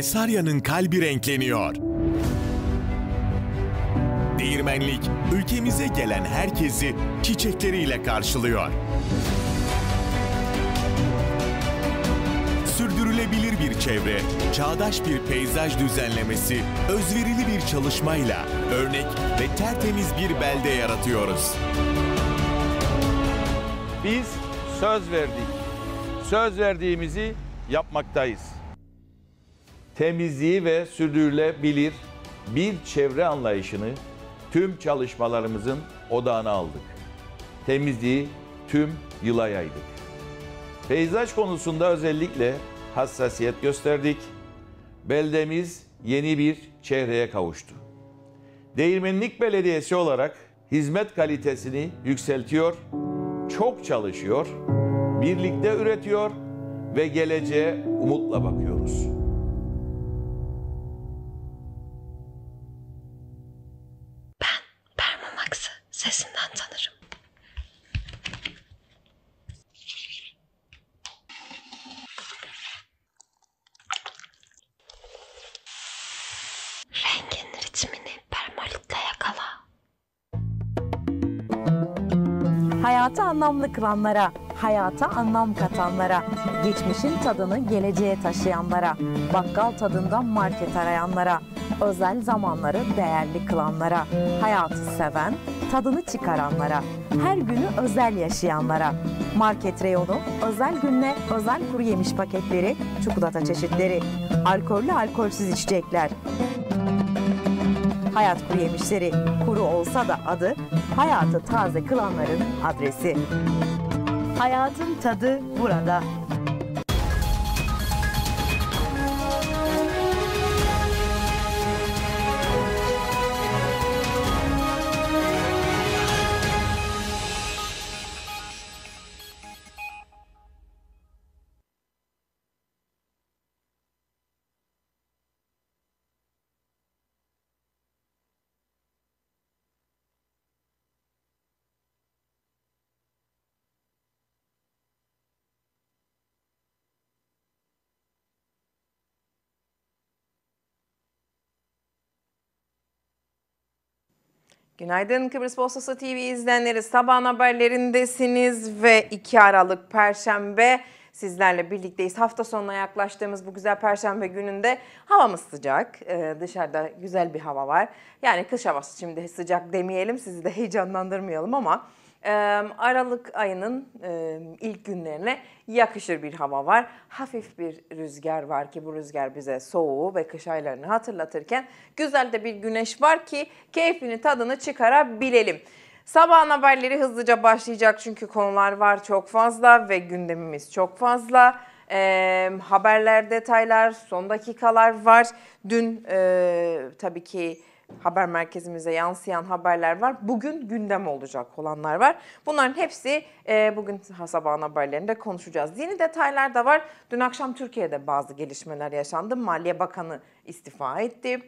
Mesarya'nın kalbi renkleniyor. Değirmenlik ülkemize gelen herkesi çiçekleriyle karşılıyor. Sürdürülebilir bir çevre, çağdaş bir peyzaj düzenlemesi, özverili bir çalışmayla örnek ve tertemiz bir belde yaratıyoruz. Biz söz verdik. Söz verdiğimizi yapmaktayız temizliği ve sürdürülebilir bir çevre anlayışını tüm çalışmalarımızın odağına aldık. Temizliği tüm yıla yaydık. Peyzaj konusunda özellikle hassasiyet gösterdik. Beldemiz yeni bir çehreye kavuştu. Değirmenlik Belediyesi olarak hizmet kalitesini yükseltiyor, çok çalışıyor, birlikte üretiyor ve geleceğe umutla bakıyoruz.'' Sesinden tanırım. Rengin ritmini permalitle yakala. Hayatı anlamlı kılanlara, hayata anlam katanlara, geçmişin tadını geleceğe taşıyanlara, bakkal tadından market arayanlara, özel zamanları değerli kılanlara, hayatı seven, tadını çıkaranlara, her günü özel yaşayanlara. Market reyonu, özel günle özel kuru yemiş paketleri, çikolata çeşitleri, alkollü alkolsüz içecekler. Hayat kuru yemişleri, kuru olsa da adı, hayatı taze kılanların adresi. Hayatın tadı burada. Günaydın Kıbrıs Postası TV izleyenleri. Sabah haberlerindesiniz ve 2 Aralık Perşembe sizlerle birlikteyiz. Hafta sonuna yaklaştığımız bu güzel perşembe gününde havamız sıcak. Ee, dışarıda güzel bir hava var. Yani kış havası şimdi sıcak demeyelim sizi de heyecanlandırmayalım ama Aralık ayının ilk günlerine yakışır bir hava var. Hafif bir rüzgar var ki bu rüzgar bize soğuğu ve kış aylarını hatırlatırken güzel de bir güneş var ki keyfini tadını çıkarabilelim. Sabah haberleri hızlıca başlayacak çünkü konular var çok fazla ve gündemimiz çok fazla. E, haberler, detaylar, son dakikalar var. Dün e, tabii ki haber merkezimize yansıyan haberler var. Bugün gündem olacak olanlar var. Bunların hepsi e, bugün sabahın haberlerinde konuşacağız. Yeni detaylar da var. Dün akşam Türkiye'de bazı gelişmeler yaşandı. Maliye Bakanı istifa etti.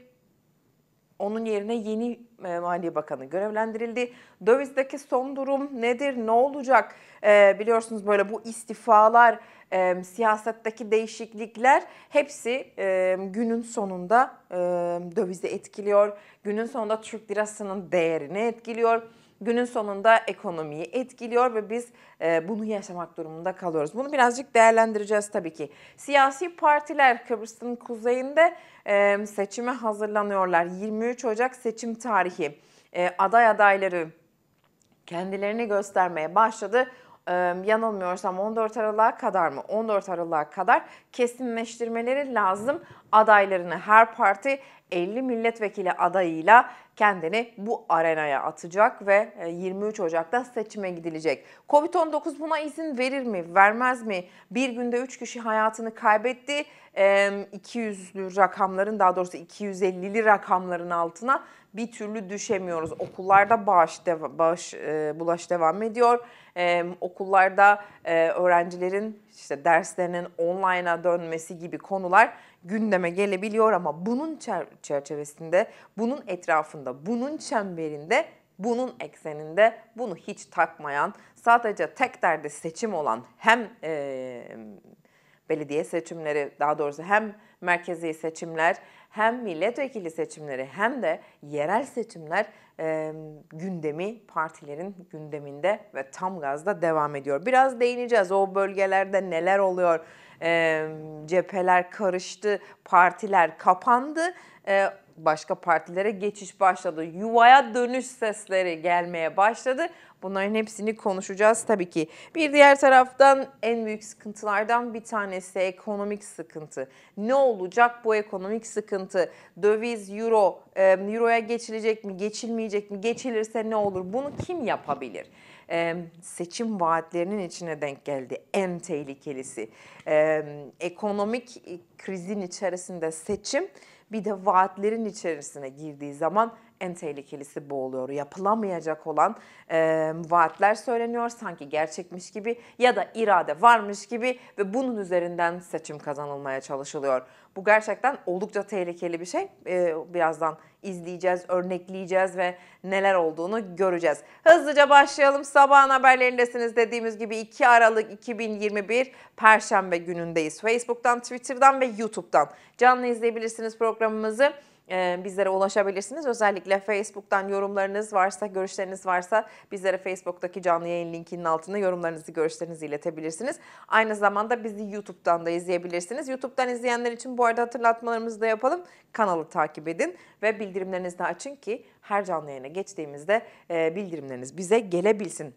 Onun yerine yeni e, Maliye Bakanı görevlendirildi. Dövizdeki son durum nedir? Ne olacak? E, biliyorsunuz böyle bu istifalar, e, siyasetteki değişiklikler hepsi e, günün sonunda e, dövizi etkiliyor. Günün sonunda Türk lirasının değerini etkiliyor günün sonunda ekonomiyi etkiliyor ve biz e, bunu yaşamak durumunda kalıyoruz. Bunu birazcık değerlendireceğiz tabii ki. Siyasi partiler Kıbrıs'ın kuzeyinde e, seçime hazırlanıyorlar. 23 Ocak seçim tarihi. E, aday adayları kendilerini göstermeye başladı yanılmıyorsam 14 Aralık'a kadar mı? 14 Aralık'a kadar kesinleştirmeleri lazım adaylarını. Her parti 50 milletvekili adayıyla kendini bu arenaya atacak ve 23 Ocak'ta seçime gidilecek. Covid-19 buna izin verir mi, vermez mi? Bir günde 3 kişi hayatını kaybetti. 200'lü rakamların daha doğrusu 250'li rakamların altına bir türlü düşemiyoruz. Okullarda bağış, deva, bağış e, bulaş devam ediyor. E, okullarda e, öğrencilerin işte derslerinin online'a dönmesi gibi konular gündeme gelebiliyor ama bunun çer- çerçevesinde, bunun etrafında, bunun çemberinde bunun ekseninde bunu hiç takmayan, sadece tek derdi seçim olan hem e, belediye seçimleri daha doğrusu hem merkezi seçimler hem milletvekili seçimleri hem de yerel seçimler e, gündemi partilerin gündeminde ve tam gazda devam ediyor. Biraz değineceğiz o bölgelerde neler oluyor, e, cepheler karıştı, partiler kapandı. E, başka partilere geçiş başladı. Yuvaya dönüş sesleri gelmeye başladı. Bunların hepsini konuşacağız tabii ki. Bir diğer taraftan en büyük sıkıntılardan bir tanesi ekonomik sıkıntı. Ne olacak bu ekonomik sıkıntı? Döviz, euro, e, euroya geçilecek mi, geçilmeyecek mi? Geçilirse ne olur? Bunu kim yapabilir? E, seçim vaatlerinin içine denk geldi en tehlikelisi. E, ekonomik krizin içerisinde seçim bir de vaatlerin içerisine girdiği zaman en tehlikelisi bu oluyor. Yapılamayacak olan e, vaatler söyleniyor sanki gerçekmiş gibi ya da irade varmış gibi ve bunun üzerinden seçim kazanılmaya çalışılıyor. Bu gerçekten oldukça tehlikeli bir şey. E, birazdan izleyeceğiz, örnekleyeceğiz ve neler olduğunu göreceğiz. Hızlıca başlayalım. Sabahın haberlerindesiniz dediğimiz gibi 2 Aralık 2021 Perşembe günündeyiz. Facebook'tan, Twitter'dan ve YouTube'dan canlı izleyebilirsiniz programımızı. E, bizlere ulaşabilirsiniz. Özellikle Facebook'tan yorumlarınız varsa, görüşleriniz varsa bizlere Facebook'taki canlı yayın linkinin altına yorumlarınızı, görüşlerinizi iletebilirsiniz. Aynı zamanda bizi YouTube'dan da izleyebilirsiniz. YouTube'dan izleyenler için bu arada hatırlatmalarımızı da yapalım. Kanalı takip edin ve bildirimlerinizi de açın ki her canlı yayına geçtiğimizde e, bildirimleriniz bize gelebilsin.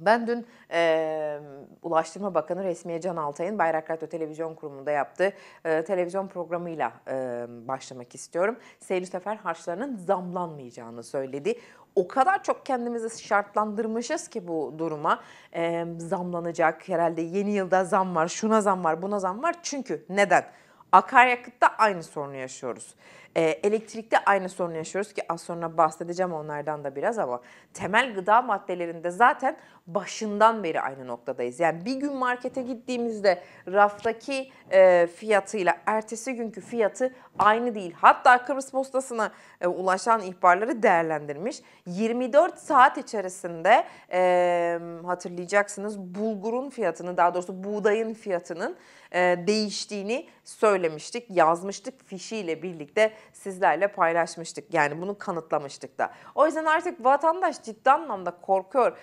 Ben dün e, Ulaştırma Bakanı Resmiye Can Altay'ın Bayrak Radyo Televizyon Kurumu'nda yaptığı e, televizyon programıyla e, başlamak istiyorum. Seyir Sefer harçlarının zamlanmayacağını söyledi. O kadar çok kendimizi şartlandırmışız ki bu duruma e, zamlanacak herhalde yeni yılda zam var, şuna zam var, buna zam var. Çünkü neden? Akaryakıtta aynı sorunu yaşıyoruz. E, elektrikte aynı sorunu yaşıyoruz ki az sonra bahsedeceğim onlardan da biraz ama temel gıda maddelerinde zaten başından beri aynı noktadayız. Yani bir gün markete gittiğimizde raftaki e, fiyatıyla ertesi günkü fiyatı aynı değil. Hatta Kıbrıs postasına e, ulaşan ihbarları değerlendirmiş. 24 saat içerisinde e, hatırlayacaksınız bulgurun fiyatını daha doğrusu buğdayın fiyatının e, değiştiğini söylemiştik, yazmıştık fişiyle birlikte sizlerle paylaşmıştık. Yani bunu kanıtlamıştık da. O yüzden artık vatandaş ciddi anlamda korkuyor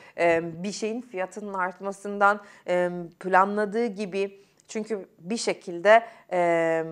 bir şeyin fiyatının artmasından planladığı gibi. Çünkü bir şekilde e,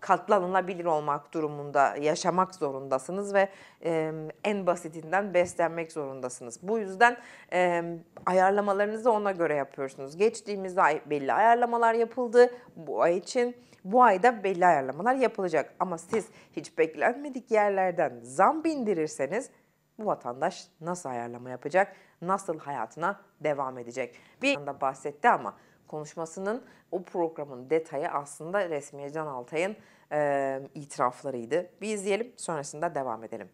katlanılabilir olmak durumunda yaşamak zorundasınız ve e, en basitinden beslenmek zorundasınız. Bu yüzden e, ayarlamalarınızı ona göre yapıyorsunuz. Geçtiğimiz ay belli ayarlamalar yapıldı bu ay için bu ayda belli ayarlamalar yapılacak. Ama siz hiç beklenmedik yerlerden zam bindirirseniz bu vatandaş nasıl ayarlama yapacak, nasıl hayatına devam edecek? Bir anda bahsetti ama konuşmasının o programın detayı aslında resmiye Can Altay'ın e, itiraflarıydı. Bir izleyelim sonrasında devam edelim.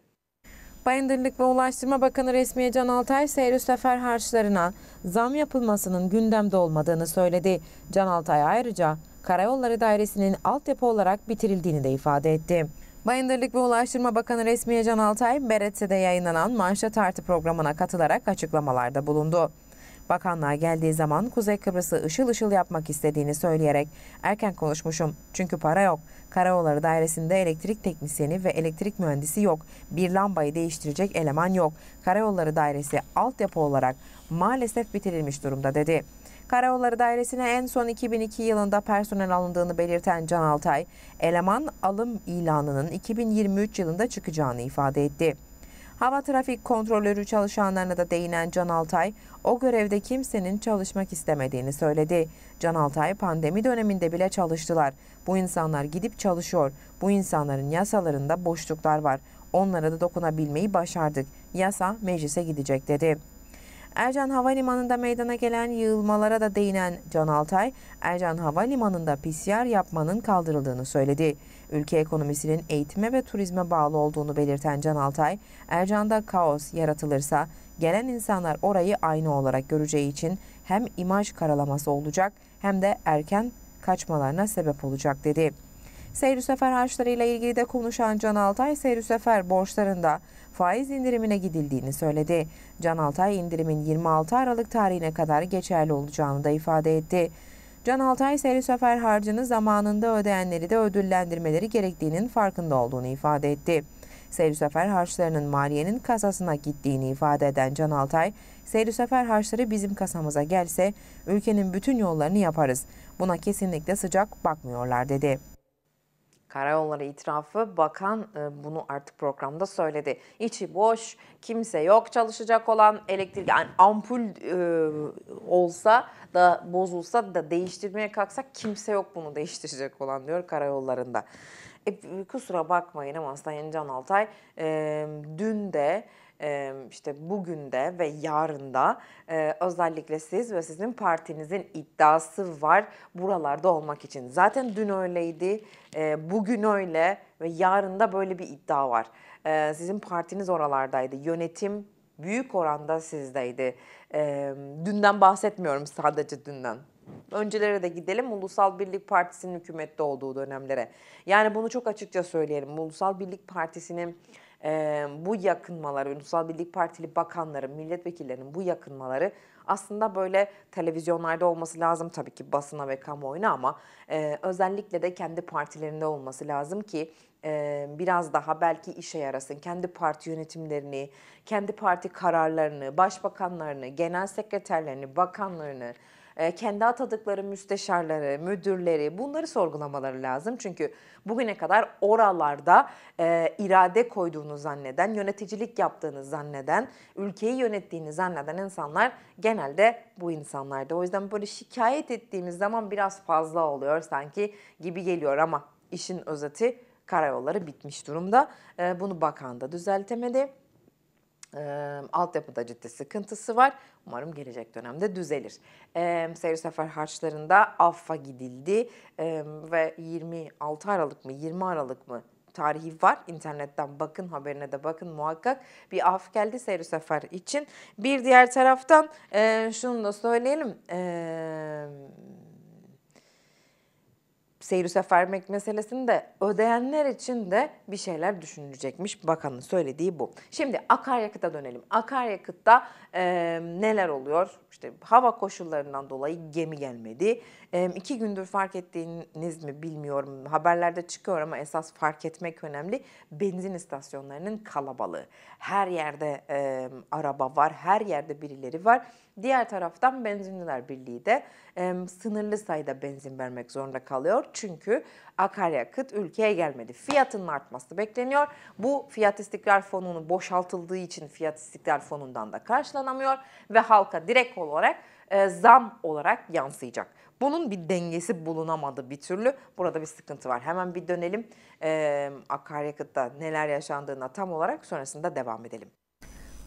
Bayındırlık ve Ulaştırma Bakanı Resmiye Can Altay seyir sefer harçlarına zam yapılmasının gündemde olmadığını söyledi. Can Altay ayrıca Karayolları Dairesi'nin altyapı olarak bitirildiğini de ifade etti. Bayındırlık ve Ulaştırma Bakanı Resmiye Can Altay, Beretse'de yayınlanan manşa tartı programına katılarak açıklamalarda bulundu. Bakanlığa geldiği zaman Kuzey Kıbrıs'ı ışıl ışıl yapmak istediğini söyleyerek erken konuşmuşum çünkü para yok. Karayolları dairesinde elektrik teknisyeni ve elektrik mühendisi yok. Bir lambayı değiştirecek eleman yok. Karayolları dairesi altyapı olarak maalesef bitirilmiş durumda dedi. Karayolları Dairesi'ne en son 2002 yılında personel alındığını belirten Can Altay, eleman alım ilanının 2023 yılında çıkacağını ifade etti. Hava trafik kontrolörü çalışanlarına da değinen Can Altay, o görevde kimsenin çalışmak istemediğini söyledi. Can Altay, pandemi döneminde bile çalıştılar. Bu insanlar gidip çalışıyor. Bu insanların yasalarında boşluklar var. Onlara da dokunabilmeyi başardık. Yasa meclise gidecek dedi. Ercan Havalimanı'nda meydana gelen yığılmalara da değinen Can Altay, Ercan Havalimanı'nda PCR yapmanın kaldırıldığını söyledi. Ülke ekonomisinin eğitime ve turizme bağlı olduğunu belirten Can Altay, Ercan'da kaos yaratılırsa gelen insanlar orayı aynı olarak göreceği için hem imaj karalaması olacak hem de erken kaçmalarına sebep olacak dedi. Seyri sefer harçlarıyla ilgili de konuşan Can Altay, seyri sefer borçlarında faiz indirimine gidildiğini söyledi. Can Altay indirimin 26 Aralık tarihine kadar geçerli olacağını da ifade etti. Can Altay seyri sefer harcını zamanında ödeyenleri de ödüllendirmeleri gerektiğinin farkında olduğunu ifade etti. Seyri sefer harçlarının maliyenin kasasına gittiğini ifade eden Can Altay, seyri sefer harçları bizim kasamıza gelse ülkenin bütün yollarını yaparız. Buna kesinlikle sıcak bakmıyorlar dedi. Karayolları itirafı bakan e, bunu artık programda söyledi. İçi boş, kimse yok çalışacak olan elektrik yani ampul e, olsa da bozulsa da değiştirmeye kalksak kimse yok bunu değiştirecek olan diyor karayollarında. E, kusura bakmayın ama aslında Can Altay e, dün de işte bugün de ve yarında özellikle siz ve sizin partinizin iddiası var buralarda olmak için. Zaten dün öyleydi, bugün öyle ve yarında böyle bir iddia var. Sizin partiniz oralardaydı, yönetim büyük oranda sizdeydi. Dünden bahsetmiyorum sadece dünden. Öncelere de gidelim Ulusal Birlik Partisi'nin hükümette olduğu dönemlere. Yani bunu çok açıkça söyleyelim. Ulusal Birlik Partisi'nin e, bu yakınmaları, Ulusal Birlik Partili bakanların, milletvekillerinin bu yakınmaları aslında böyle televizyonlarda olması lazım tabii ki basına ve kamuoyuna ama e, özellikle de kendi partilerinde olması lazım ki e, biraz daha belki işe yarasın. Kendi parti yönetimlerini, kendi parti kararlarını, başbakanlarını, genel sekreterlerini, bakanlarını, ee, kendi atadıkları müsteşarları, müdürleri bunları sorgulamaları lazım. Çünkü bugüne kadar oralarda e, irade koyduğunu zanneden, yöneticilik yaptığını zanneden, ülkeyi yönettiğini zanneden insanlar genelde bu insanlardı. O yüzden böyle şikayet ettiğimiz zaman biraz fazla oluyor sanki gibi geliyor ama işin özeti karayolları bitmiş durumda. E, bunu bakan da düzeltemedi. E, altyapıda ciddi sıkıntısı var. Umarım gelecek dönemde düzelir. E, seyir sefer harçlarında affa gidildi e, ve 26 Aralık mı 20 Aralık mı tarihi var. İnternetten bakın, haberine de bakın muhakkak. Bir af geldi seyir sefer için. Bir diğer taraftan e, şunu da söyleyelim. Eee seyir sefermek meselesini de ödeyenler için de bir şeyler düşünülecekmiş bakanın söylediği bu. Şimdi akaryakıta dönelim. Akaryakıtta e, neler oluyor? İşte hava koşullarından dolayı gemi gelmedi. E, iki gündür fark ettiğiniz mi bilmiyorum. Haberlerde çıkıyor ama esas fark etmek önemli. Benzin istasyonlarının kalabalığı. Her yerde e, araba var, her yerde birileri var. Diğer taraftan Benzinliler Birliği de e, sınırlı sayıda benzin vermek zorunda kalıyor. Çünkü akaryakıt ülkeye gelmedi. Fiyatın artması bekleniyor. Bu fiyat istikrar fonunu boşaltıldığı için fiyat istikrar fonundan da karşılanamıyor ve halka direkt olarak e, zam olarak yansıyacak. Bunun bir dengesi bulunamadı bir türlü. Burada bir sıkıntı var. Hemen bir dönelim e, akaryakıtta neler yaşandığına tam olarak sonrasında devam edelim.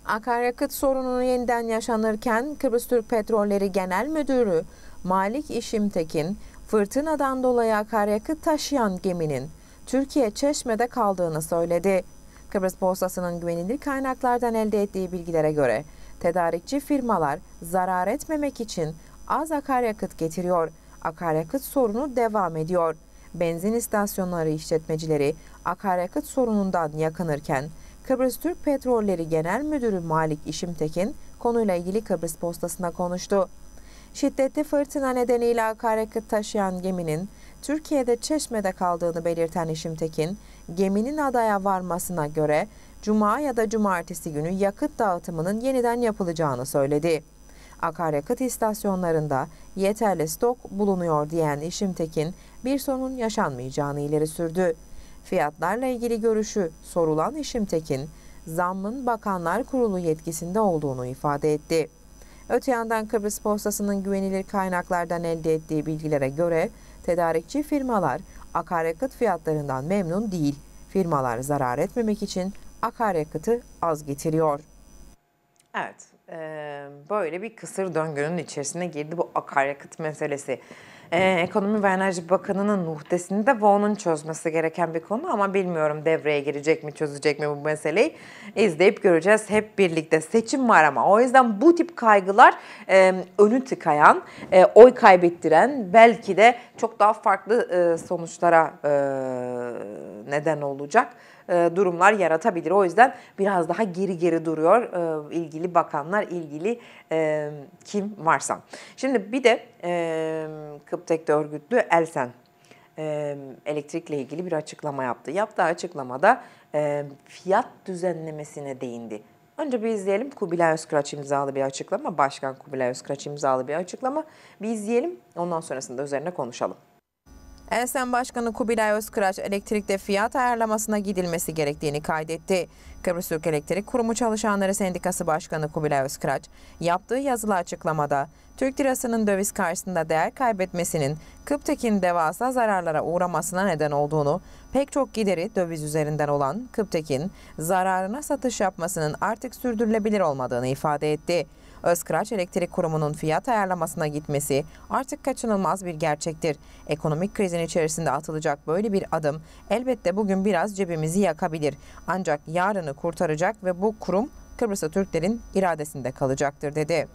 Akaryakıt sorununu yeniden yaşanırken Kıbrıs Türk Petrolleri Genel Müdürü Malik İşimtekin, fırtınadan dolayı akaryakıt taşıyan geminin Türkiye Çeşme'de kaldığını söyledi. Kıbrıs Borsası'nın güvenilir kaynaklardan elde ettiği bilgilere göre tedarikçi firmalar zarar etmemek için az akaryakıt getiriyor. Akaryakıt sorunu devam ediyor. Benzin istasyonları işletmecileri akaryakıt sorunundan yakınırken Kıbrıs Türk Petrolleri Genel Müdürü Malik İşimtekin konuyla ilgili Kıbrıs Postası'na konuştu. Şiddetli fırtına nedeniyle akaryakıt taşıyan geminin Türkiye'de Çeşme'de kaldığını belirten İşimtekin, geminin adaya varmasına göre Cuma ya da Cumartesi günü yakıt dağıtımının yeniden yapılacağını söyledi akaryakıt istasyonlarında yeterli stok bulunuyor diyen İşimtekin bir sorunun yaşanmayacağını ileri sürdü. Fiyatlarla ilgili görüşü sorulan İşimtekin, zammın Bakanlar Kurulu yetkisinde olduğunu ifade etti. Öte yandan Kıbrıs Postası'nın güvenilir kaynaklardan elde ettiği bilgilere göre tedarikçi firmalar akaryakıt fiyatlarından memnun değil. Firmalar zarar etmemek için akaryakıtı az getiriyor. Evet, e, böyle bir kısır döngünün içerisine girdi bu akaryakıt meselesi. E, Ekonomi ve Enerji Bakanı'nın muhtesini de Vaughn'un çözmesi gereken bir konu ama bilmiyorum devreye girecek mi çözecek mi bu meseleyi izleyip göreceğiz hep birlikte. Seçim var ama o yüzden bu tip kaygılar e, önü tıkayan, e, oy kaybettiren belki de çok daha farklı e, sonuçlara e, neden olacak. E, durumlar yaratabilir. O yüzden biraz daha geri geri duruyor e, ilgili bakanlar, ilgili e, kim varsa. Şimdi bir de Kıptek'te örgütlü Elsen elektrikle ilgili bir açıklama yaptı. Yaptığı açıklamada fiyat düzenlemesine değindi. Önce bir izleyelim. Kubilay Özkıraç imzalı bir açıklama. Başkan Kubilay Özkıraç imzalı bir açıklama. Bir izleyelim. Ondan sonrasında üzerine konuşalım. Elsen Başkanı Kubilay Özkıraç elektrikte fiyat ayarlamasına gidilmesi gerektiğini kaydetti. Kıbrıs Türk Elektrik Kurumu Çalışanları Sendikası Başkanı Kubilay Özkıraç yaptığı yazılı açıklamada Türk lirasının döviz karşısında değer kaybetmesinin Kıptek'in devasa zararlara uğramasına neden olduğunu, pek çok gideri döviz üzerinden olan Kıptek'in zararına satış yapmasının artık sürdürülebilir olmadığını ifade etti. Özkıraç Elektrik Kurumu'nun fiyat ayarlamasına gitmesi artık kaçınılmaz bir gerçektir. Ekonomik krizin içerisinde atılacak böyle bir adım elbette bugün biraz cebimizi yakabilir. Ancak yarını kurtaracak ve bu kurum Kıbrıs'ta Türklerin iradesinde kalacaktır dedi.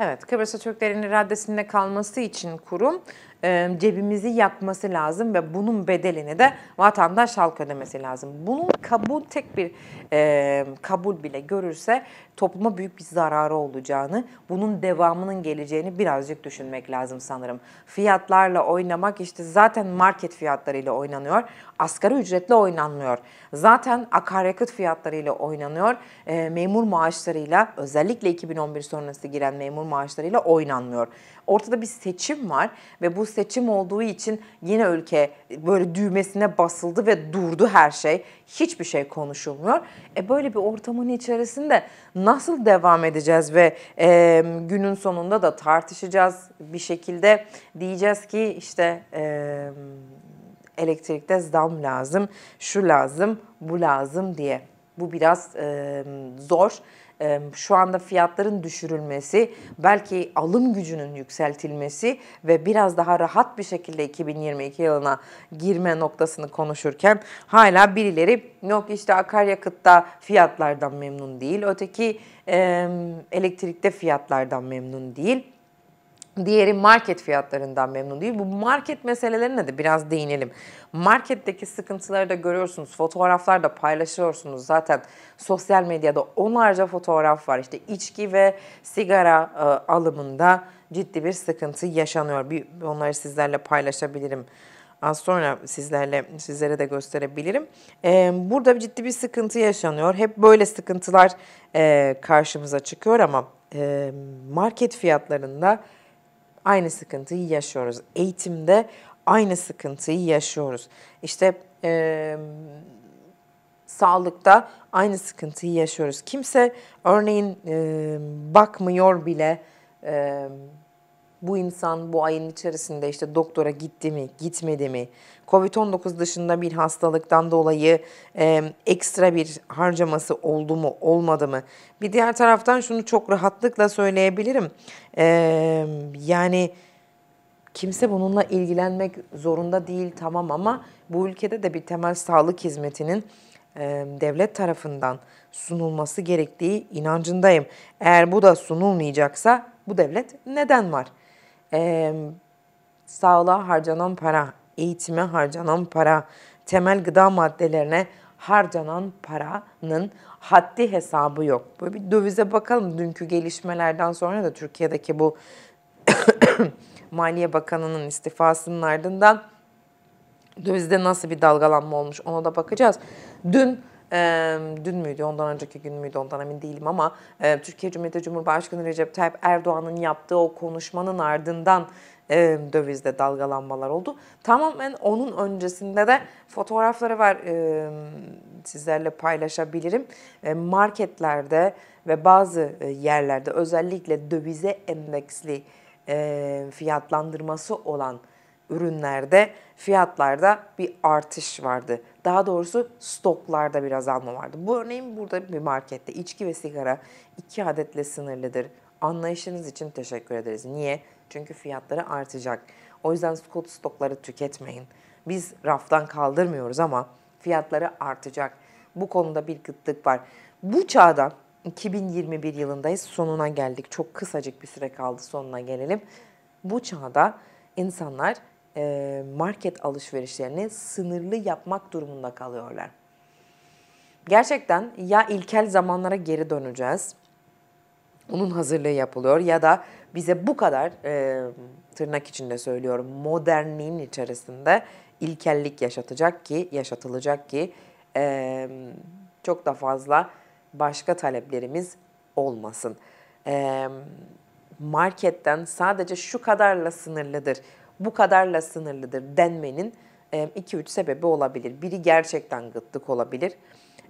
Evet, Kıbrıs'ta Türklerin iradesinde kalması için kurum cebimizi yakması lazım ve bunun bedelini de vatandaş halk ödemesi lazım. Bunun kabul tek bir e, kabul bile görürse topluma büyük bir zararı olacağını, bunun devamının geleceğini birazcık düşünmek lazım sanırım. Fiyatlarla oynamak işte zaten market fiyatlarıyla oynanıyor. Asgari ücretle oynanmıyor. Zaten akaryakıt fiyatlarıyla oynanıyor. E, memur maaşlarıyla özellikle 2011 sonrası giren memur maaşlarıyla oynanmıyor. Ortada bir seçim var ve bu seçim olduğu için yine ülke böyle düğmesine basıldı ve durdu her şey. Hiçbir şey konuşulmuyor. E böyle bir ortamın içerisinde nasıl devam edeceğiz ve e, günün sonunda da tartışacağız bir şekilde diyeceğiz ki işte e, elektrikte zam lazım, şu lazım, bu lazım diye. Bu biraz e, zor şu anda fiyatların düşürülmesi, belki alım gücünün yükseltilmesi ve biraz daha rahat bir şekilde 2022 yılına girme noktasını konuşurken hala birileri yok işte akaryakıtta fiyatlardan memnun değil, öteki elektrikte fiyatlardan memnun değil. Diğeri market fiyatlarından memnun değil. Bu market meselelerine de biraz değinelim. Marketteki sıkıntıları da görüyorsunuz. Fotoğraflar da paylaşıyorsunuz. Zaten sosyal medyada onlarca fotoğraf var. İşte içki ve sigara e, alımında ciddi bir sıkıntı yaşanıyor. Bir, onları sizlerle paylaşabilirim. Az sonra sizlerle sizlere de gösterebilirim. Ee, burada ciddi bir sıkıntı yaşanıyor. Hep böyle sıkıntılar e, karşımıza çıkıyor ama e, market fiyatlarında aynı sıkıntıyı yaşıyoruz. Eğitimde aynı sıkıntıyı yaşıyoruz. İşte e, sağlıkta aynı sıkıntıyı yaşıyoruz. Kimse örneğin e, bakmıyor bile e, bu insan bu ayın içerisinde işte doktora gitti mi, gitmedi mi? Covid-19 dışında bir hastalıktan dolayı e, ekstra bir harcaması oldu mu, olmadı mı? Bir diğer taraftan şunu çok rahatlıkla söyleyebilirim. E, yani kimse bununla ilgilenmek zorunda değil tamam ama bu ülkede de bir temel sağlık hizmetinin e, devlet tarafından sunulması gerektiği inancındayım. Eğer bu da sunulmayacaksa bu devlet neden var? e, sağlığa harcanan para, eğitime harcanan para, temel gıda maddelerine harcanan paranın haddi hesabı yok. Böyle bir dövize bakalım dünkü gelişmelerden sonra da Türkiye'deki bu Maliye Bakanı'nın istifasının ardından dövizde nasıl bir dalgalanma olmuş ona da bakacağız. Dün e, dün müydü, ondan önceki gün müydü ondan emin değilim ama e, Türkiye Cumhuriyeti Cumhurbaşkanı Recep Tayyip Erdoğan'ın yaptığı o konuşmanın ardından e, dövizde dalgalanmalar oldu. Tamamen onun öncesinde de fotoğrafları var e, sizlerle paylaşabilirim. E, marketlerde ve bazı e, yerlerde özellikle dövize endeksli e, fiyatlandırması olan ürünlerde fiyatlarda bir artış vardı. Daha doğrusu stoklarda bir azalma vardı. Bu örneğin burada bir markette içki ve sigara iki adetle sınırlıdır. Anlayışınız için teşekkür ederiz. Niye? Çünkü fiyatları artacak. O yüzden Scott stokları tüketmeyin. Biz raftan kaldırmıyoruz ama fiyatları artacak. Bu konuda bir kıtlık var. Bu çağdan 2021 yılındayız. Sonuna geldik. Çok kısacık bir süre kaldı sonuna gelelim. Bu çağda insanlar e, market alışverişlerini sınırlı yapmak durumunda kalıyorlar. Gerçekten ya ilkel zamanlara geri döneceğiz, onun hazırlığı yapılıyor ya da bize bu kadar e, tırnak içinde söylüyorum modernliğin içerisinde ilkellik yaşatacak ki, yaşatılacak ki e, çok da fazla başka taleplerimiz olmasın. E, marketten sadece şu kadarla sınırlıdır bu kadarla sınırlıdır denmenin 2-3 sebebi olabilir. Biri gerçekten gıtlık olabilir.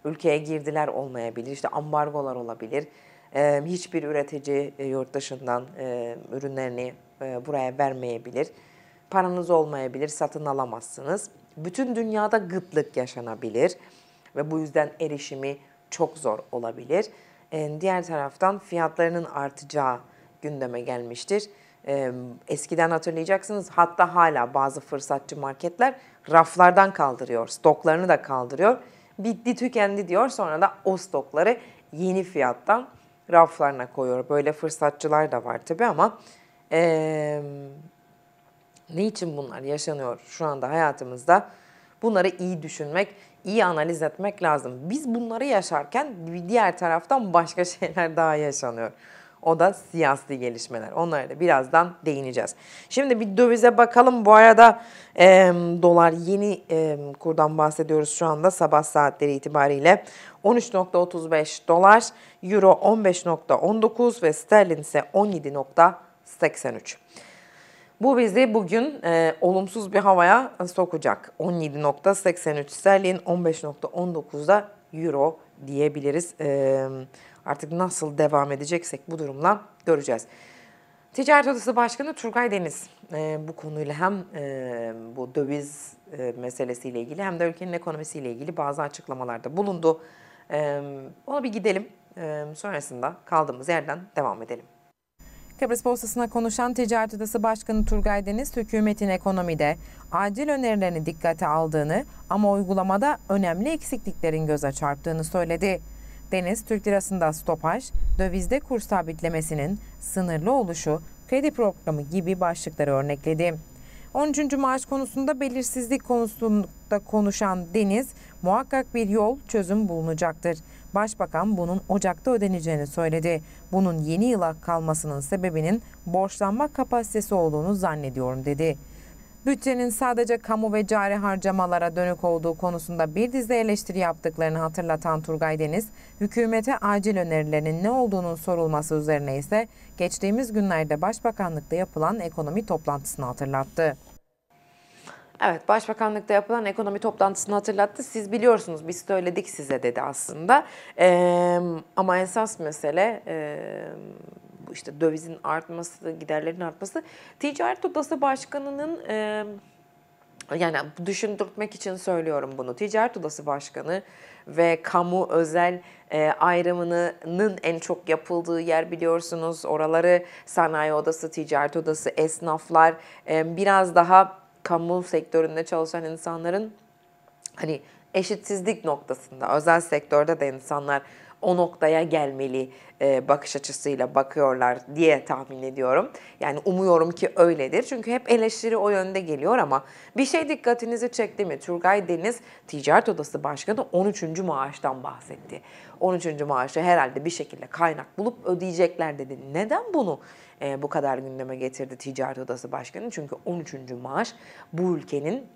Ülkeye girdiler olmayabilir. İşte ambargolar olabilir. Hiçbir üretici yurt dışından ürünlerini buraya vermeyebilir. Paranız olmayabilir, satın alamazsınız. Bütün dünyada gıtlık yaşanabilir ve bu yüzden erişimi çok zor olabilir. Diğer taraftan fiyatlarının artacağı gündeme gelmiştir eskiden hatırlayacaksınız hatta hala bazı fırsatçı marketler raflardan kaldırıyor, stoklarını da kaldırıyor. Bitti tükendi diyor sonra da o stokları yeni fiyattan raflarına koyuyor. Böyle fırsatçılar da var tabii ama e, ne için bunlar yaşanıyor şu anda hayatımızda? Bunları iyi düşünmek, iyi analiz etmek lazım. Biz bunları yaşarken diğer taraftan başka şeyler daha yaşanıyor. O da siyasi gelişmeler. Onlara da birazdan değineceğiz. Şimdi bir dövize bakalım. Bu arada e, dolar yeni e, kurdan bahsediyoruz şu anda sabah saatleri itibariyle. 13.35 dolar, euro 15.19 ve sterlin ise 17.83. Bu bizi bugün e, olumsuz bir havaya sokacak. 17.83 sterlin, 15.19 da euro diyebiliriz. E, Artık nasıl devam edeceksek bu durumla göreceğiz. Ticaret Odası Başkanı Turgay Deniz e, bu konuyla hem e, bu döviz e, meselesiyle ilgili hem de ülkenin ekonomisiyle ilgili bazı açıklamalarda bulundu. E, ona bir gidelim e, sonrasında kaldığımız yerden devam edelim. Kıbrıs Borsası'na konuşan Ticaret Odası Başkanı Turgay Deniz, hükümetin ekonomide acil önerilerini dikkate aldığını ama uygulamada önemli eksikliklerin göze çarptığını söyledi. Deniz Türk lirasında stopaj, dövizde kur sabitlemesinin sınırlı oluşu, kredi programı gibi başlıkları örnekledi. 13. maaş konusunda belirsizlik konusunda konuşan Deniz, muhakkak bir yol çözüm bulunacaktır. Başbakan bunun Ocak'ta ödeneceğini söyledi. Bunun yeni yıla kalmasının sebebinin borçlanma kapasitesi olduğunu zannediyorum dedi bütçenin sadece kamu ve cari harcamalara dönük olduğu konusunda bir dizi eleştiri yaptıklarını hatırlatan Turgay Deniz, hükümete acil önerilerin ne olduğunun sorulması üzerine ise geçtiğimiz günlerde Başbakanlıkta yapılan ekonomi toplantısını hatırlattı. Evet, Başbakanlıkta yapılan ekonomi toplantısını hatırlattı. Siz biliyorsunuz, biz söyledik size dedi aslında. Ee, ama esas mesele... E, işte dövizin artması, giderlerin artması. Ticaret Odası Başkanı'nın e, yani düşündürtmek için söylüyorum bunu. Ticaret Odası Başkanı ve kamu özel e, ayrımının en çok yapıldığı yer biliyorsunuz. Oraları sanayi odası, ticaret odası, esnaflar e, biraz daha kamu sektöründe çalışan insanların hani eşitsizlik noktasında özel sektörde de insanlar o noktaya gelmeli e, bakış açısıyla bakıyorlar diye tahmin ediyorum. Yani umuyorum ki öyledir. Çünkü hep eleştiri o yönde geliyor ama bir şey dikkatinizi çekti mi? Turgay Deniz Ticaret Odası Başkanı 13. maaştan bahsetti. 13. maaşı herhalde bir şekilde kaynak bulup ödeyecekler dedi. Neden bunu e, bu kadar gündeme getirdi Ticaret Odası Başkanı? Çünkü 13. maaş bu ülkenin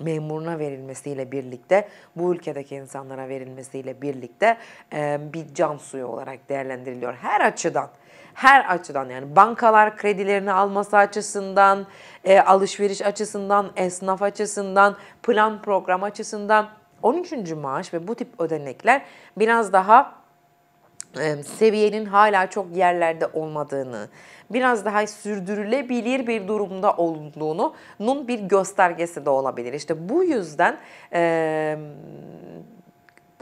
memuruna verilmesiyle birlikte, bu ülkedeki insanlara verilmesiyle birlikte e, bir can suyu olarak değerlendiriliyor. Her açıdan, her açıdan yani bankalar kredilerini alması açısından, e, alışveriş açısından, esnaf açısından, plan program açısından 13. maaş ve bu tip ödenekler biraz daha e, seviyenin hala çok yerlerde olmadığını, biraz daha sürdürülebilir bir durumda olduğunun bir göstergesi de olabilir. İşte bu yüzden e,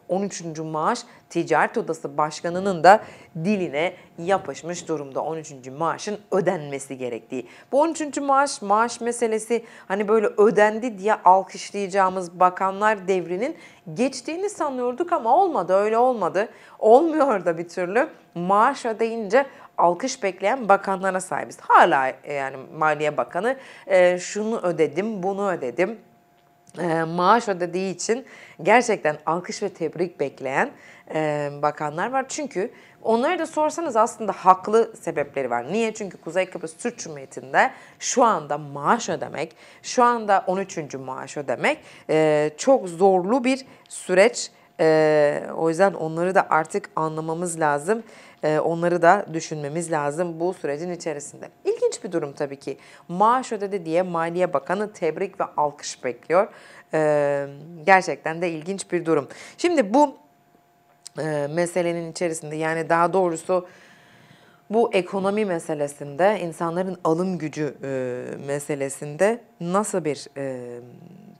13. maaş Ticaret Odası Başkanı'nın da diline yapışmış durumda. 13. maaşın ödenmesi gerektiği. Bu 13. maaş, maaş meselesi hani böyle ödendi diye alkışlayacağımız bakanlar devrinin geçtiğini sanıyorduk ama olmadı öyle olmadı. Olmuyor da bir türlü. Maaş ödeyince alkış bekleyen bakanlara sahibiz. Hala e, yani Maliye Bakanı e, şunu ödedim, bunu ödedim e, maaş ödediği için gerçekten alkış ve tebrik bekleyen e, bakanlar var. Çünkü onlara da sorsanız aslında haklı sebepleri var. Niye? Çünkü Kuzey Kıbrıs Türk Cumhuriyeti'nde şu anda maaş ödemek, şu anda 13. maaş ödemek e, çok zorlu bir süreç e, o yüzden onları da artık anlamamız lazım. E, onları da düşünmemiz lazım bu sürecin içerisinde. İlginç bir durum tabii ki. Maaş ödedi diye Maliye Bakanı tebrik ve alkış bekliyor. E, gerçekten de ilginç bir durum. Şimdi bu e, meselenin içerisinde yani daha doğrusu bu ekonomi meselesinde, insanların alım gücü e, meselesinde nasıl bir e,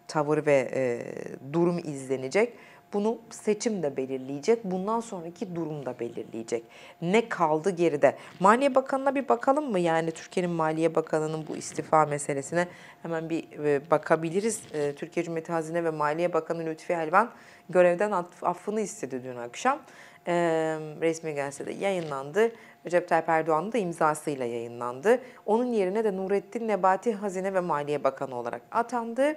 tavır ve e, durum izlenecek? Bunu seçim de belirleyecek, bundan sonraki durum da belirleyecek. Ne kaldı geride? Maliye Bakanı'na bir bakalım mı? Yani Türkiye'nin Maliye Bakanı'nın bu istifa meselesine hemen bir e, bakabiliriz. E, Türkiye Cumhuriyeti Hazine ve Maliye Bakanı Lütfi Elvan görevden affını istedi dün akşam. E, resmi gazetede yayınlandı. Recep Tayyip Erdoğan'ın da imzasıyla yayınlandı. Onun yerine de Nurettin Nebati Hazine ve Maliye Bakanı olarak atandı.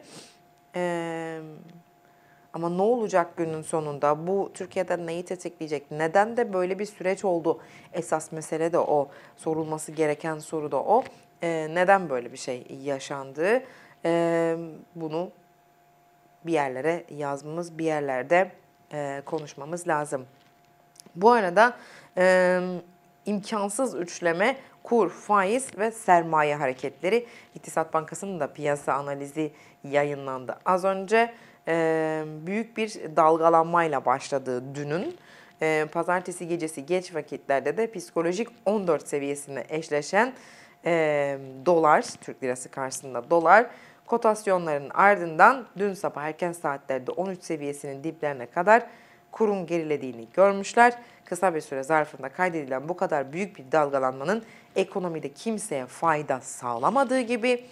Ee, ama ne olacak günün sonunda? Bu Türkiye'de neyi tetikleyecek? Neden de böyle bir süreç oldu? Esas mesele de o. Sorulması gereken soru da o. Ee, neden böyle bir şey yaşandı? Ee, bunu bir yerlere yazmamız, bir yerlerde e, konuşmamız lazım. Bu arada e, imkansız üçleme kur, faiz ve sermaye hareketleri İktisat Bankası'nın da piyasa analizi yayınlandı. Az önce e, büyük bir dalgalanmayla başladığı dünün e, pazartesi gecesi geç vakitlerde de psikolojik 14 seviyesine eşleşen e, dolar, Türk lirası karşısında dolar kotasyonların ardından dün sabah erken saatlerde 13 seviyesinin diplerine kadar kurun gerilediğini görmüşler. Kısa bir süre zarfında kaydedilen bu kadar büyük bir dalgalanmanın ekonomide kimseye fayda sağlamadığı gibi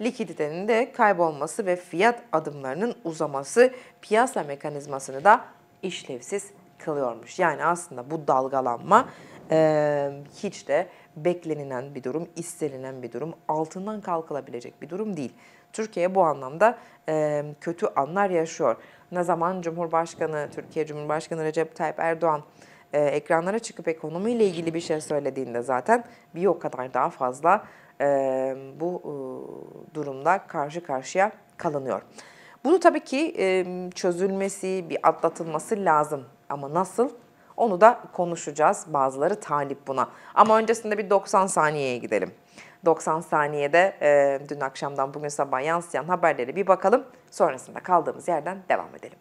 likiditenin de kaybolması ve fiyat adımlarının uzaması piyasa mekanizmasını da işlevsiz kılıyormuş. Yani aslında bu dalgalanma e, hiç de beklenilen bir durum, istenilen bir durum, altından kalkılabilecek bir durum değil. Türkiye bu anlamda e, kötü anlar yaşıyor. Ne zaman Cumhurbaşkanı, Türkiye Cumhurbaşkanı Recep Tayyip Erdoğan e, ekranlara çıkıp ekonomiyle ilgili bir şey söylediğinde zaten bir o kadar daha fazla bu durumda karşı karşıya kalınıyor. Bunu tabii ki çözülmesi, bir atlatılması lazım ama nasıl? Onu da konuşacağız. Bazıları talip buna. Ama öncesinde bir 90 saniyeye gidelim. 90 saniyede e, dün akşamdan bugün sabah yansıyan haberlere bir bakalım. Sonrasında kaldığımız yerden devam edelim.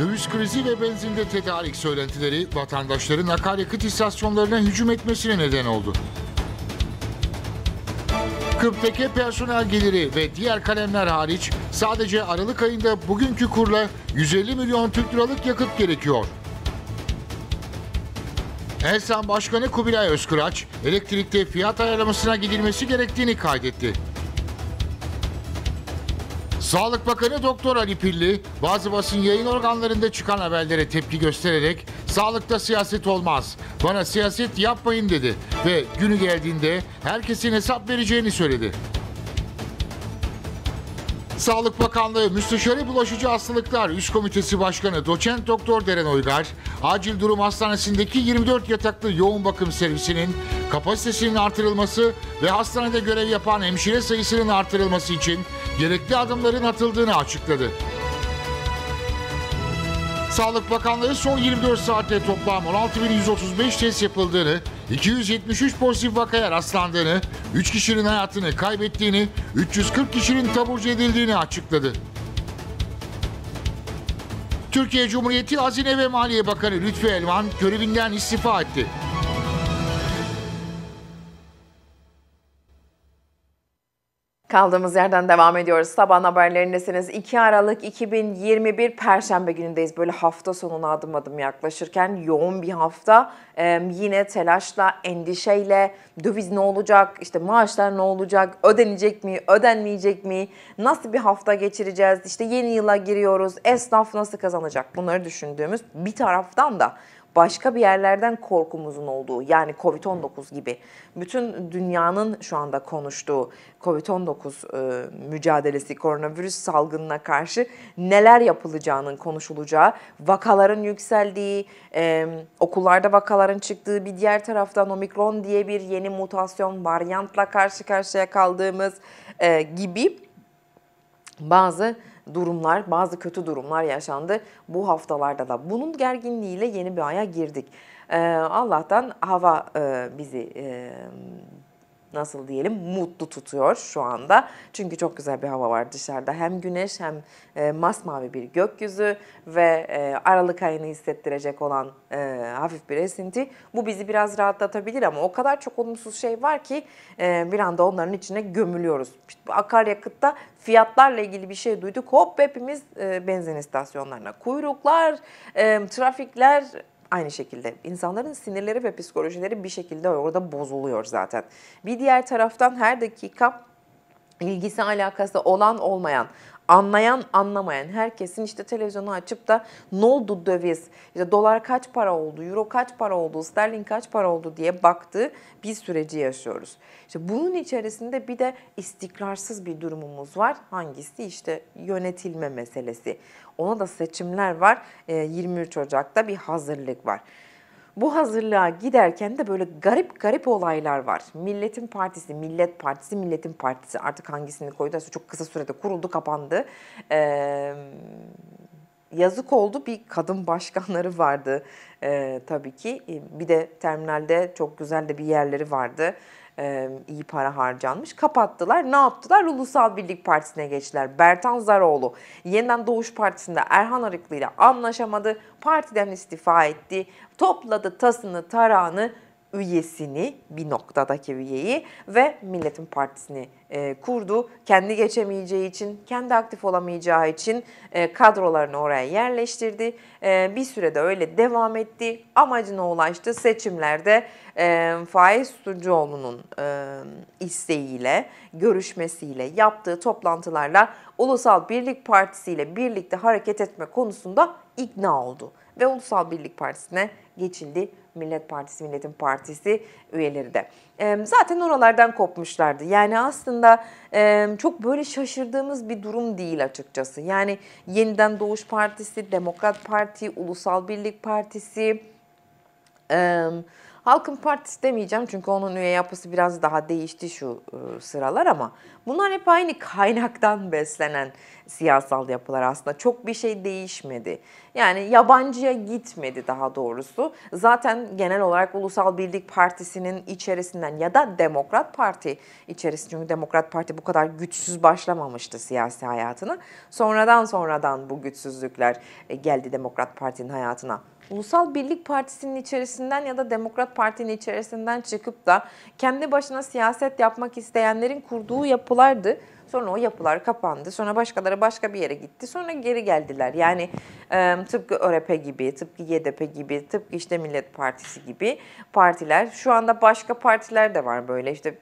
Döviz krizi ve benzinde tedarik söylentileri vatandaşların akaryakıt istasyonlarına hücum etmesine neden oldu. Kıpteke personel geliri ve diğer kalemler hariç sadece Aralık ayında bugünkü kurla 150 milyon Türk liralık yakıt gerekiyor. ELSAN Başkanı Kubilay Özkıraç, elektrikte fiyat ayarlamasına gidilmesi gerektiğini kaydetti. Sağlık Bakanı Doktor Ali Pilli, bazı basın yayın organlarında çıkan haberlere tepki göstererek sağlıkta siyaset olmaz, bana siyaset yapmayın dedi ve günü geldiğinde herkesin hesap vereceğini söyledi. Sağlık Bakanlığı Müsteşarı Bulaşıcı Hastalıklar Üst Komitesi Başkanı Doçent Doktor Deren Oygar, Acil Durum Hastanesi'ndeki 24 yataklı yoğun bakım servisinin kapasitesinin artırılması ve hastanede görev yapan hemşire sayısının artırılması için gerekli adımların atıldığını açıkladı. Sağlık Bakanlığı son 24 saatte toplam 16.135 test yapıldığını, 273 pozitif vakaya rastlandığını, 3 kişinin hayatını kaybettiğini, 340 kişinin taburcu edildiğini açıkladı. Türkiye Cumhuriyeti Hazine ve Maliye Bakanı Lütfi Elvan görevinden istifa etti. Kaldığımız yerden devam ediyoruz. Sabah haberlerindesiniz. 2 Aralık 2021 Perşembe günündeyiz. Böyle hafta sonuna adım adım yaklaşırken yoğun bir hafta. Ee, yine telaşla, endişeyle döviz ne olacak, işte maaşlar ne olacak, ödenecek mi, ödenmeyecek mi, nasıl bir hafta geçireceğiz, işte yeni yıla giriyoruz, esnaf nasıl kazanacak bunları düşündüğümüz bir taraftan da başka bir yerlerden korkumuzun olduğu yani Covid-19 gibi bütün dünyanın şu anda konuştuğu Covid-19 e, mücadelesi koronavirüs salgınına karşı neler yapılacağının konuşulacağı, vakaların yükseldiği, e, okullarda vakaların çıktığı bir diğer taraftan omikron diye bir yeni mutasyon varyantla karşı karşıya kaldığımız e, gibi bazı durumlar, bazı kötü durumlar yaşandı bu haftalarda da. Bunun gerginliğiyle yeni bir aya girdik. Ee, Allah'tan hava e, bizi e, nasıl diyelim mutlu tutuyor şu anda. Çünkü çok güzel bir hava var dışarıda. Hem güneş hem e, masmavi bir gökyüzü ve e, Aralık ayını hissettirecek olan e, hafif bir esinti. Bu bizi biraz rahatlatabilir ama o kadar çok olumsuz şey var ki e, bir anda onların içine gömülüyoruz. İşte akaryakıtta fiyatlarla ilgili bir şey duyduk. Hop hepimiz e, benzin istasyonlarına kuyruklar, e, trafikler aynı şekilde insanların sinirleri ve psikolojileri bir şekilde orada bozuluyor zaten. Bir diğer taraftan her dakika ilgisi alakası olan olmayan anlayan anlamayan herkesin işte televizyonu açıp da ne oldu döviz, işte dolar kaç para oldu, euro kaç para oldu, sterlin kaç para oldu diye baktığı bir süreci yaşıyoruz. İşte bunun içerisinde bir de istikrarsız bir durumumuz var. Hangisi? işte yönetilme meselesi. Ona da seçimler var. 23 Ocak'ta bir hazırlık var. Bu hazırlığa giderken de böyle garip garip olaylar var. Milletin Partisi, Millet Partisi, Milletin Partisi artık hangisini koyduysa çok kısa sürede kuruldu, kapandı. Ee, yazık oldu bir kadın başkanları vardı e, tabii ki. Bir de terminalde çok güzel de bir yerleri vardı e, iyi para harcanmış. Kapattılar. Ne yaptılar? Ulusal Birlik Partisi'ne geçtiler. Bertan Zaroğlu yeniden Doğuş Partisi'nde Erhan Arıklı ile anlaşamadı. Partiden istifa etti. Topladı tasını tarağını üyesini, bir noktadaki üyeyi ve Milletin Partisi'ni e, kurdu. Kendi geçemeyeceği için, kendi aktif olamayacağı için e, kadrolarını oraya yerleştirdi. E, bir sürede öyle devam etti. Amacına ulaştı. Seçimlerde e, Faiz Tutucuoğlu'nun e, isteğiyle, görüşmesiyle, yaptığı toplantılarla Ulusal Birlik Partisi ile birlikte hareket etme konusunda ikna oldu ve Ulusal Birlik Partisi'ne geçildi Millet Partisi, Milletin Partisi üyeleri de. Zaten oralardan kopmuşlardı. Yani aslında çok böyle şaşırdığımız bir durum değil açıkçası. Yani Yeniden Doğuş Partisi, Demokrat Parti, Ulusal Birlik Partisi... Halkın Partisi demeyeceğim çünkü onun üye yapısı biraz daha değişti şu e, sıralar ama bunlar hep aynı kaynaktan beslenen siyasal yapılar aslında. Çok bir şey değişmedi. Yani yabancıya gitmedi daha doğrusu. Zaten genel olarak Ulusal Birlik Partisi'nin içerisinden ya da Demokrat Parti içerisinde çünkü Demokrat Parti bu kadar güçsüz başlamamıştı siyasi hayatına. Sonradan sonradan bu güçsüzlükler e, geldi Demokrat Parti'nin hayatına. Ulusal Birlik Partisi'nin içerisinden ya da Demokrat Parti'nin içerisinden çıkıp da kendi başına siyaset yapmak isteyenlerin kurduğu yapılardı. Sonra o yapılar kapandı. Sonra başkaları başka bir yere gitti. Sonra geri geldiler. Yani e, tıpkı ÖRP gibi, tıpkı YDP gibi, tıpkı işte Millet Partisi gibi partiler. Şu anda başka partiler de var böyle İşte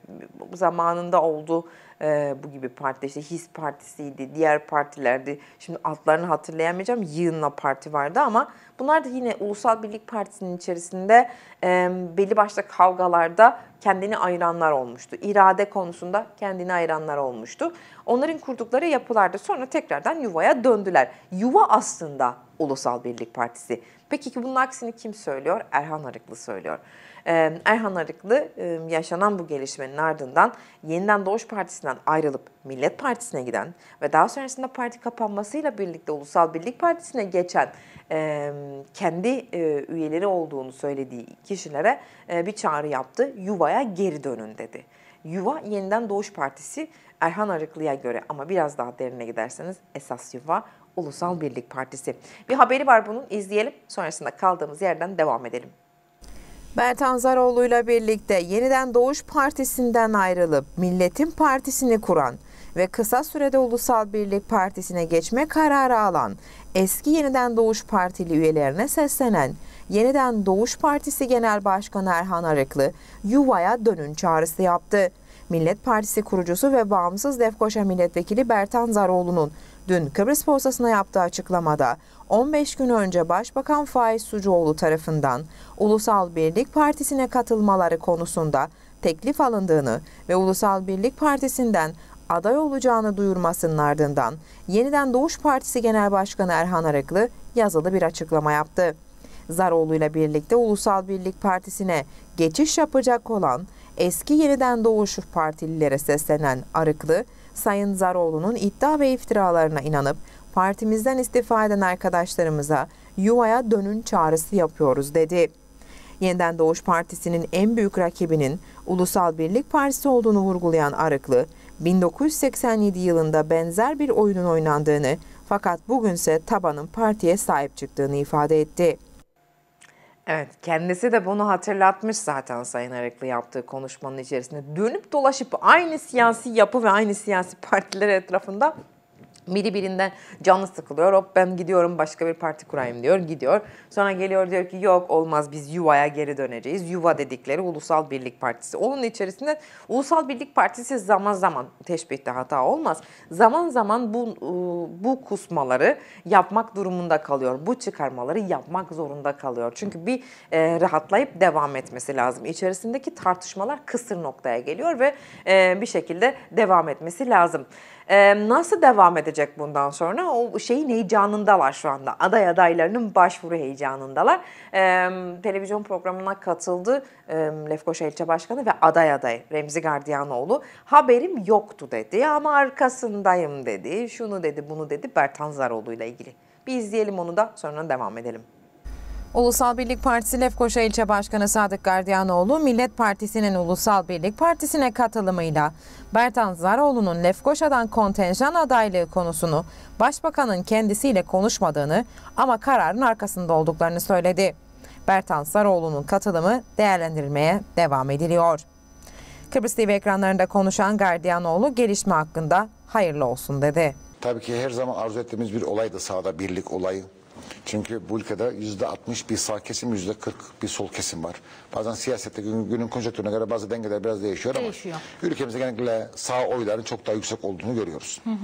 zamanında olduğu e, bu gibi partiler işte His Partisi'ydi, diğer partilerdi. Şimdi altlarını hatırlayamayacağım. Yığınla parti vardı ama bunlar da yine Ulusal Birlik Partisi'nin içerisinde e, belli başta kavgalarda kendini ayıranlar olmuştu. İrade konusunda kendini ayıranlar olmuştu. Onların kurdukları yapılarda sonra tekrardan yuvaya döndüler. Yuva aslında Ulusal Birlik Partisi. Peki ki bunun aksini kim söylüyor? Erhan Arıklı söylüyor. Erhan Arıklı yaşanan bu gelişmenin ardından yeniden Doğuş Partisi'nden ayrılıp Millet Partisi'ne giden ve daha sonrasında parti kapanmasıyla birlikte Ulusal Birlik Partisi'ne geçen kendi üyeleri olduğunu söylediği kişilere bir çağrı yaptı. Yuvaya geri dönün dedi. Yuva yeniden Doğuş Partisi Erhan Arıklı'ya göre ama biraz daha derine giderseniz esas yuva Ulusal Birlik Partisi. Bir haberi var bunun izleyelim sonrasında kaldığımız yerden devam edelim. Bertan Zaroğlu ile birlikte yeniden Doğuş Partisi'nden ayrılıp Milletin Partisi'ni kuran ve kısa sürede Ulusal Birlik Partisi'ne geçme kararı alan eski Yeniden Doğuş Partili üyelerine seslenen Yeniden Doğuş Partisi Genel Başkanı Erhan Arıklı yuvaya dönün çağrısı yaptı. Millet Partisi kurucusu ve bağımsız Defkoşa Milletvekili Bertan Zaroğlu'nun dün Kıbrıs Borsası'na yaptığı açıklamada 15 gün önce Başbakan Faiz Sucuoğlu tarafından Ulusal Birlik Partisi'ne katılmaları konusunda teklif alındığını ve Ulusal Birlik Partisi'nden aday olacağını duyurmasının ardından Yeniden Doğuş Partisi Genel Başkanı Erhan Arıklı yazılı bir açıklama yaptı. Zaroğlu ile birlikte Ulusal Birlik Partisi'ne geçiş yapacak olan eski Yeniden Doğuş Partililere seslenen Arıklı, Sayın Zaroğlu'nun iddia ve iftiralarına inanıp partimizden istifa eden arkadaşlarımıza yuvaya dönün çağrısı yapıyoruz dedi. Yeniden Doğuş Partisi'nin en büyük rakibinin Ulusal Birlik Partisi olduğunu vurgulayan Arıklı, 1987 yılında benzer bir oyunun oynandığını fakat bugünse tabanın partiye sahip çıktığını ifade etti. Evet kendisi de bunu hatırlatmış zaten Sayın Arıklı yaptığı konuşmanın içerisinde. Dönüp dolaşıp aynı siyasi yapı ve aynı siyasi partiler etrafında biri birinden canlı sıkılıyor. Hop ben gidiyorum başka bir parti kurayım diyor. Gidiyor. Sonra geliyor diyor ki yok olmaz biz yuvaya geri döneceğiz. Yuva dedikleri Ulusal Birlik Partisi. Onun içerisinde Ulusal Birlik Partisi zaman zaman teşbihte hata olmaz. Zaman zaman bu e, bu kusmaları yapmak durumunda kalıyor. Bu çıkarmaları yapmak zorunda kalıyor. Çünkü bir e, rahatlayıp devam etmesi lazım. İçerisindeki tartışmalar kısır noktaya geliyor ve e, bir şekilde devam etmesi lazım. Ee, nasıl devam edecek bundan sonra? O şeyin heyecanındalar şu anda. Aday adaylarının başvuru heyecanındalar. Ee, televizyon programına katıldı e, Lefkoşa ilçe başkanı ve aday aday Remzi Gardiyanoğlu. Haberim yoktu dedi ama arkasındayım dedi. Şunu dedi bunu dedi Bertan Zaroğlu ile ilgili. Bir izleyelim onu da sonra devam edelim. Ulusal Birlik Partisi Lefkoşa İlçe Başkanı Sadık Gardiyanoğlu, Millet Partisi'nin Ulusal Birlik Partisi'ne katılımıyla Bertan Zaroğlu'nun Lefkoşa'dan kontenjan adaylığı konusunu Başbakan'ın kendisiyle konuşmadığını ama kararın arkasında olduklarını söyledi. Bertan Zaroğlu'nun katılımı değerlendirilmeye devam ediliyor. Kıbrıs TV ekranlarında konuşan Gardiyanoğlu gelişme hakkında hayırlı olsun dedi. Tabii ki her zaman arzu ettiğimiz bir olay da sahada birlik olayı. Çünkü bu ülkede yüzde 60 bir sağ kesim, yüzde 40 bir sol kesim var. Bazen siyasette gün, günün konjonktürüne göre bazı dengeler biraz değişiyor, değişiyor. ama ülkemizde genellikle sağ oyların çok daha yüksek olduğunu görüyoruz. Hı hı.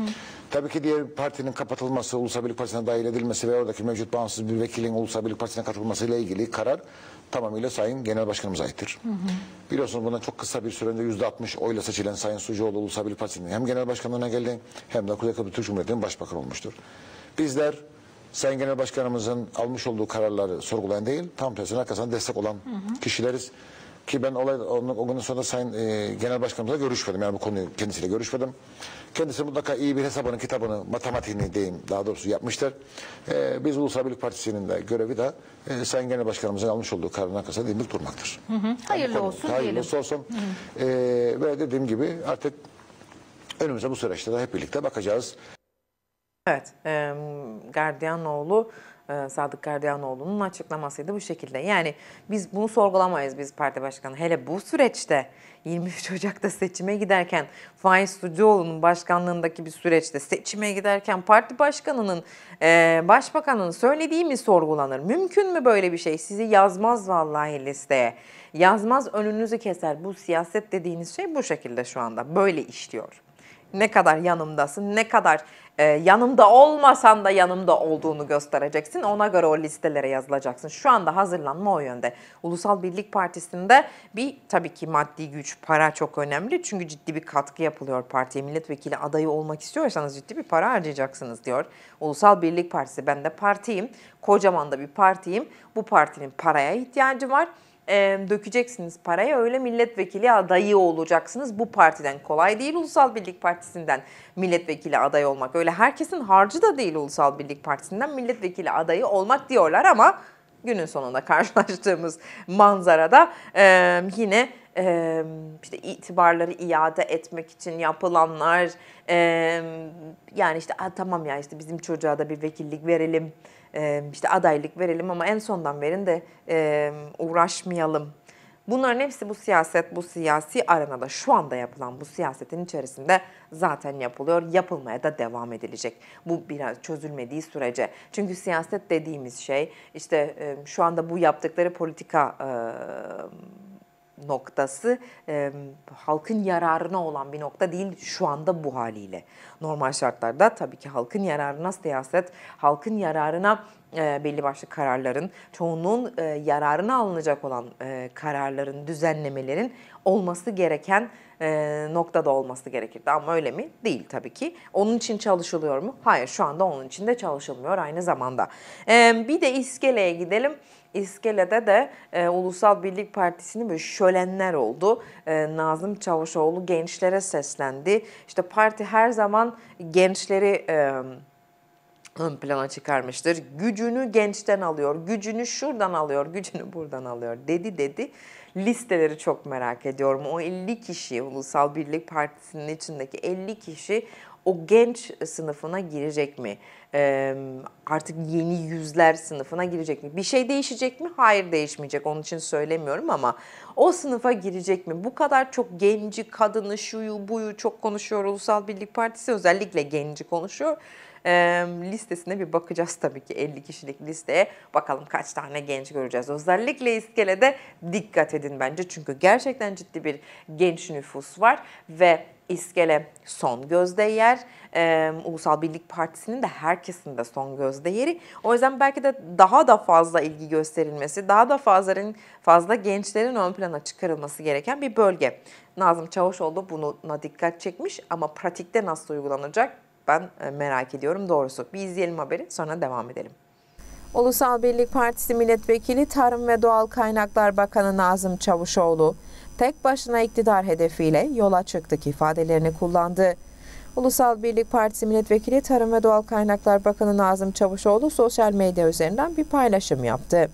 Tabii ki diğer partinin kapatılması, Ulusal Birlik Partisi'ne dahil edilmesi ve oradaki mevcut bağımsız bir vekilin Ulusal Birlik Partisi'ne katılmasıyla ilgili karar tamamıyla Sayın Genel Başkanımıza aittir. Hı hı. Biliyorsunuz bundan çok kısa bir sürede yüzde 60 oyla seçilen Sayın Sucuoğlu Ulusal Birlik Partisi'nin hem Genel Başkanlığına geldi hem de Kuzey Kıbrıs Türk Cumhuriyeti'nin Başbakanı olmuştur. Bizler Sayın Genel Başkanımızın almış olduğu kararları sorgulayan değil, tam tersine arkasına destek olan hı hı. kişileriz. Ki ben olay, o günün sonunda Sayın e, Genel Başkanımızla görüşmedim. Yani bu konuyu kendisiyle görüşmedim. Kendisi mutlaka iyi bir hesabını, kitabını, matematiğini diyeyim daha doğrusu yapmıştır. E, biz Ulusal Birlik Partisi'nin de görevi de e, Sayın Genel Başkanımızın almış olduğu kararın arkasında dimdik durmaktır. Hı hı. Hayırlı yani, olsun Hayırlı diyelim. Hayırlısı olsun. Hı hı. E, ve dediğim gibi artık önümüze bu süreçte de hep birlikte bakacağız. Evet, e, Gardiyanoğlu, e, Sadık Gardiyanoğlu'nun açıklamasıydı bu şekilde. Yani biz bunu sorgulamayız biz parti başkanı. Hele bu süreçte 23 Ocak'ta seçime giderken Faiz Sucuoğlu'nun başkanlığındaki bir süreçte seçime giderken parti başkanının, e, başbakanın söylediği mi sorgulanır? Mümkün mü böyle bir şey? Sizi yazmaz vallahi listeye. Yazmaz önünüzü keser. Bu siyaset dediğiniz şey bu şekilde şu anda. Böyle işliyor ne kadar yanımdasın, ne kadar e, yanımda olmasan da yanımda olduğunu göstereceksin. Ona göre o listelere yazılacaksın. Şu anda hazırlanma o yönde. Ulusal Birlik Partisi'nde bir tabii ki maddi güç, para çok önemli. Çünkü ciddi bir katkı yapılıyor partiye. Milletvekili adayı olmak istiyorsanız ciddi bir para harcayacaksınız diyor. Ulusal Birlik Partisi ben de partiyim. Kocaman da bir partiyim. Bu partinin paraya ihtiyacı var e, dökeceksiniz parayı Öyle milletvekili adayı olacaksınız bu partiden. Kolay değil Ulusal Birlik Partisi'nden milletvekili aday olmak. Öyle herkesin harcı da değil Ulusal Birlik Partisi'nden milletvekili adayı olmak diyorlar ama günün sonunda karşılaştığımız manzarada e, yine e, işte itibarları iade etmek için yapılanlar e, yani işte tamam ya işte bizim çocuğa da bir vekillik verelim işte adaylık verelim ama en sondan verin de uğraşmayalım. Bunların hepsi bu siyaset, bu siyasi arenada şu anda yapılan bu siyasetin içerisinde zaten yapılıyor, yapılmaya da devam edilecek. Bu biraz çözülmediği sürece. Çünkü siyaset dediğimiz şey işte şu anda bu yaptıkları politika noktası e, halkın yararına olan bir nokta değil şu anda bu haliyle. Normal şartlarda tabii ki halkın yararına siyaset, halkın yararına e, belli başlı kararların, çoğunluğun e, yararına alınacak olan e, kararların, düzenlemelerin olması gereken e, noktada olması gerekirdi. Ama öyle mi? Değil tabii ki. Onun için çalışılıyor mu? Hayır şu anda onun için de çalışılmıyor aynı zamanda. E, bir de iskeleye gidelim. İskele'de de e, Ulusal Birlik Partisi'nin böyle şölenler oldu. E, Nazım Çavuşoğlu gençlere seslendi. İşte parti her zaman gençleri... E, ön plana çıkarmıştır. Gücünü gençten alıyor, gücünü şuradan alıyor, gücünü buradan alıyor dedi dedi. Listeleri çok merak ediyorum. O 50 kişi, Ulusal Birlik Partisi'nin içindeki 50 kişi o genç sınıfına girecek mi? artık yeni yüzler sınıfına girecek mi? Bir şey değişecek mi? Hayır değişmeyecek. Onun için söylemiyorum ama o sınıfa girecek mi? Bu kadar çok genci, kadını, şuyu, buyu çok konuşuyor. Ulusal Birlik Partisi özellikle genci konuşuyor. listesine bir bakacağız tabii ki 50 kişilik listeye. Bakalım kaç tane genç göreceğiz. Özellikle iskelede dikkat edin bence. Çünkü gerçekten ciddi bir genç nüfus var ve İskele son gözde yer. Ee, Ulusal Birlik Partisi'nin de herkesin de son gözde yeri. O yüzden belki de daha da fazla ilgi gösterilmesi, daha da fazların fazla gençlerin ön plana çıkarılması gereken bir bölge. Nazım Çavuşoğlu buna dikkat çekmiş ama pratikte nasıl uygulanacak ben e, merak ediyorum doğrusu. Bir izleyelim haberi sonra devam edelim. Ulusal Birlik Partisi Milletvekili Tarım ve Doğal Kaynaklar Bakanı Nazım Çavuşoğlu, tek başına iktidar hedefiyle yola çıktık ifadelerini kullandı. Ulusal Birlik Partisi Milletvekili Tarım ve Doğal Kaynaklar Bakanı Nazım Çavuşoğlu sosyal medya üzerinden bir paylaşım yaptı.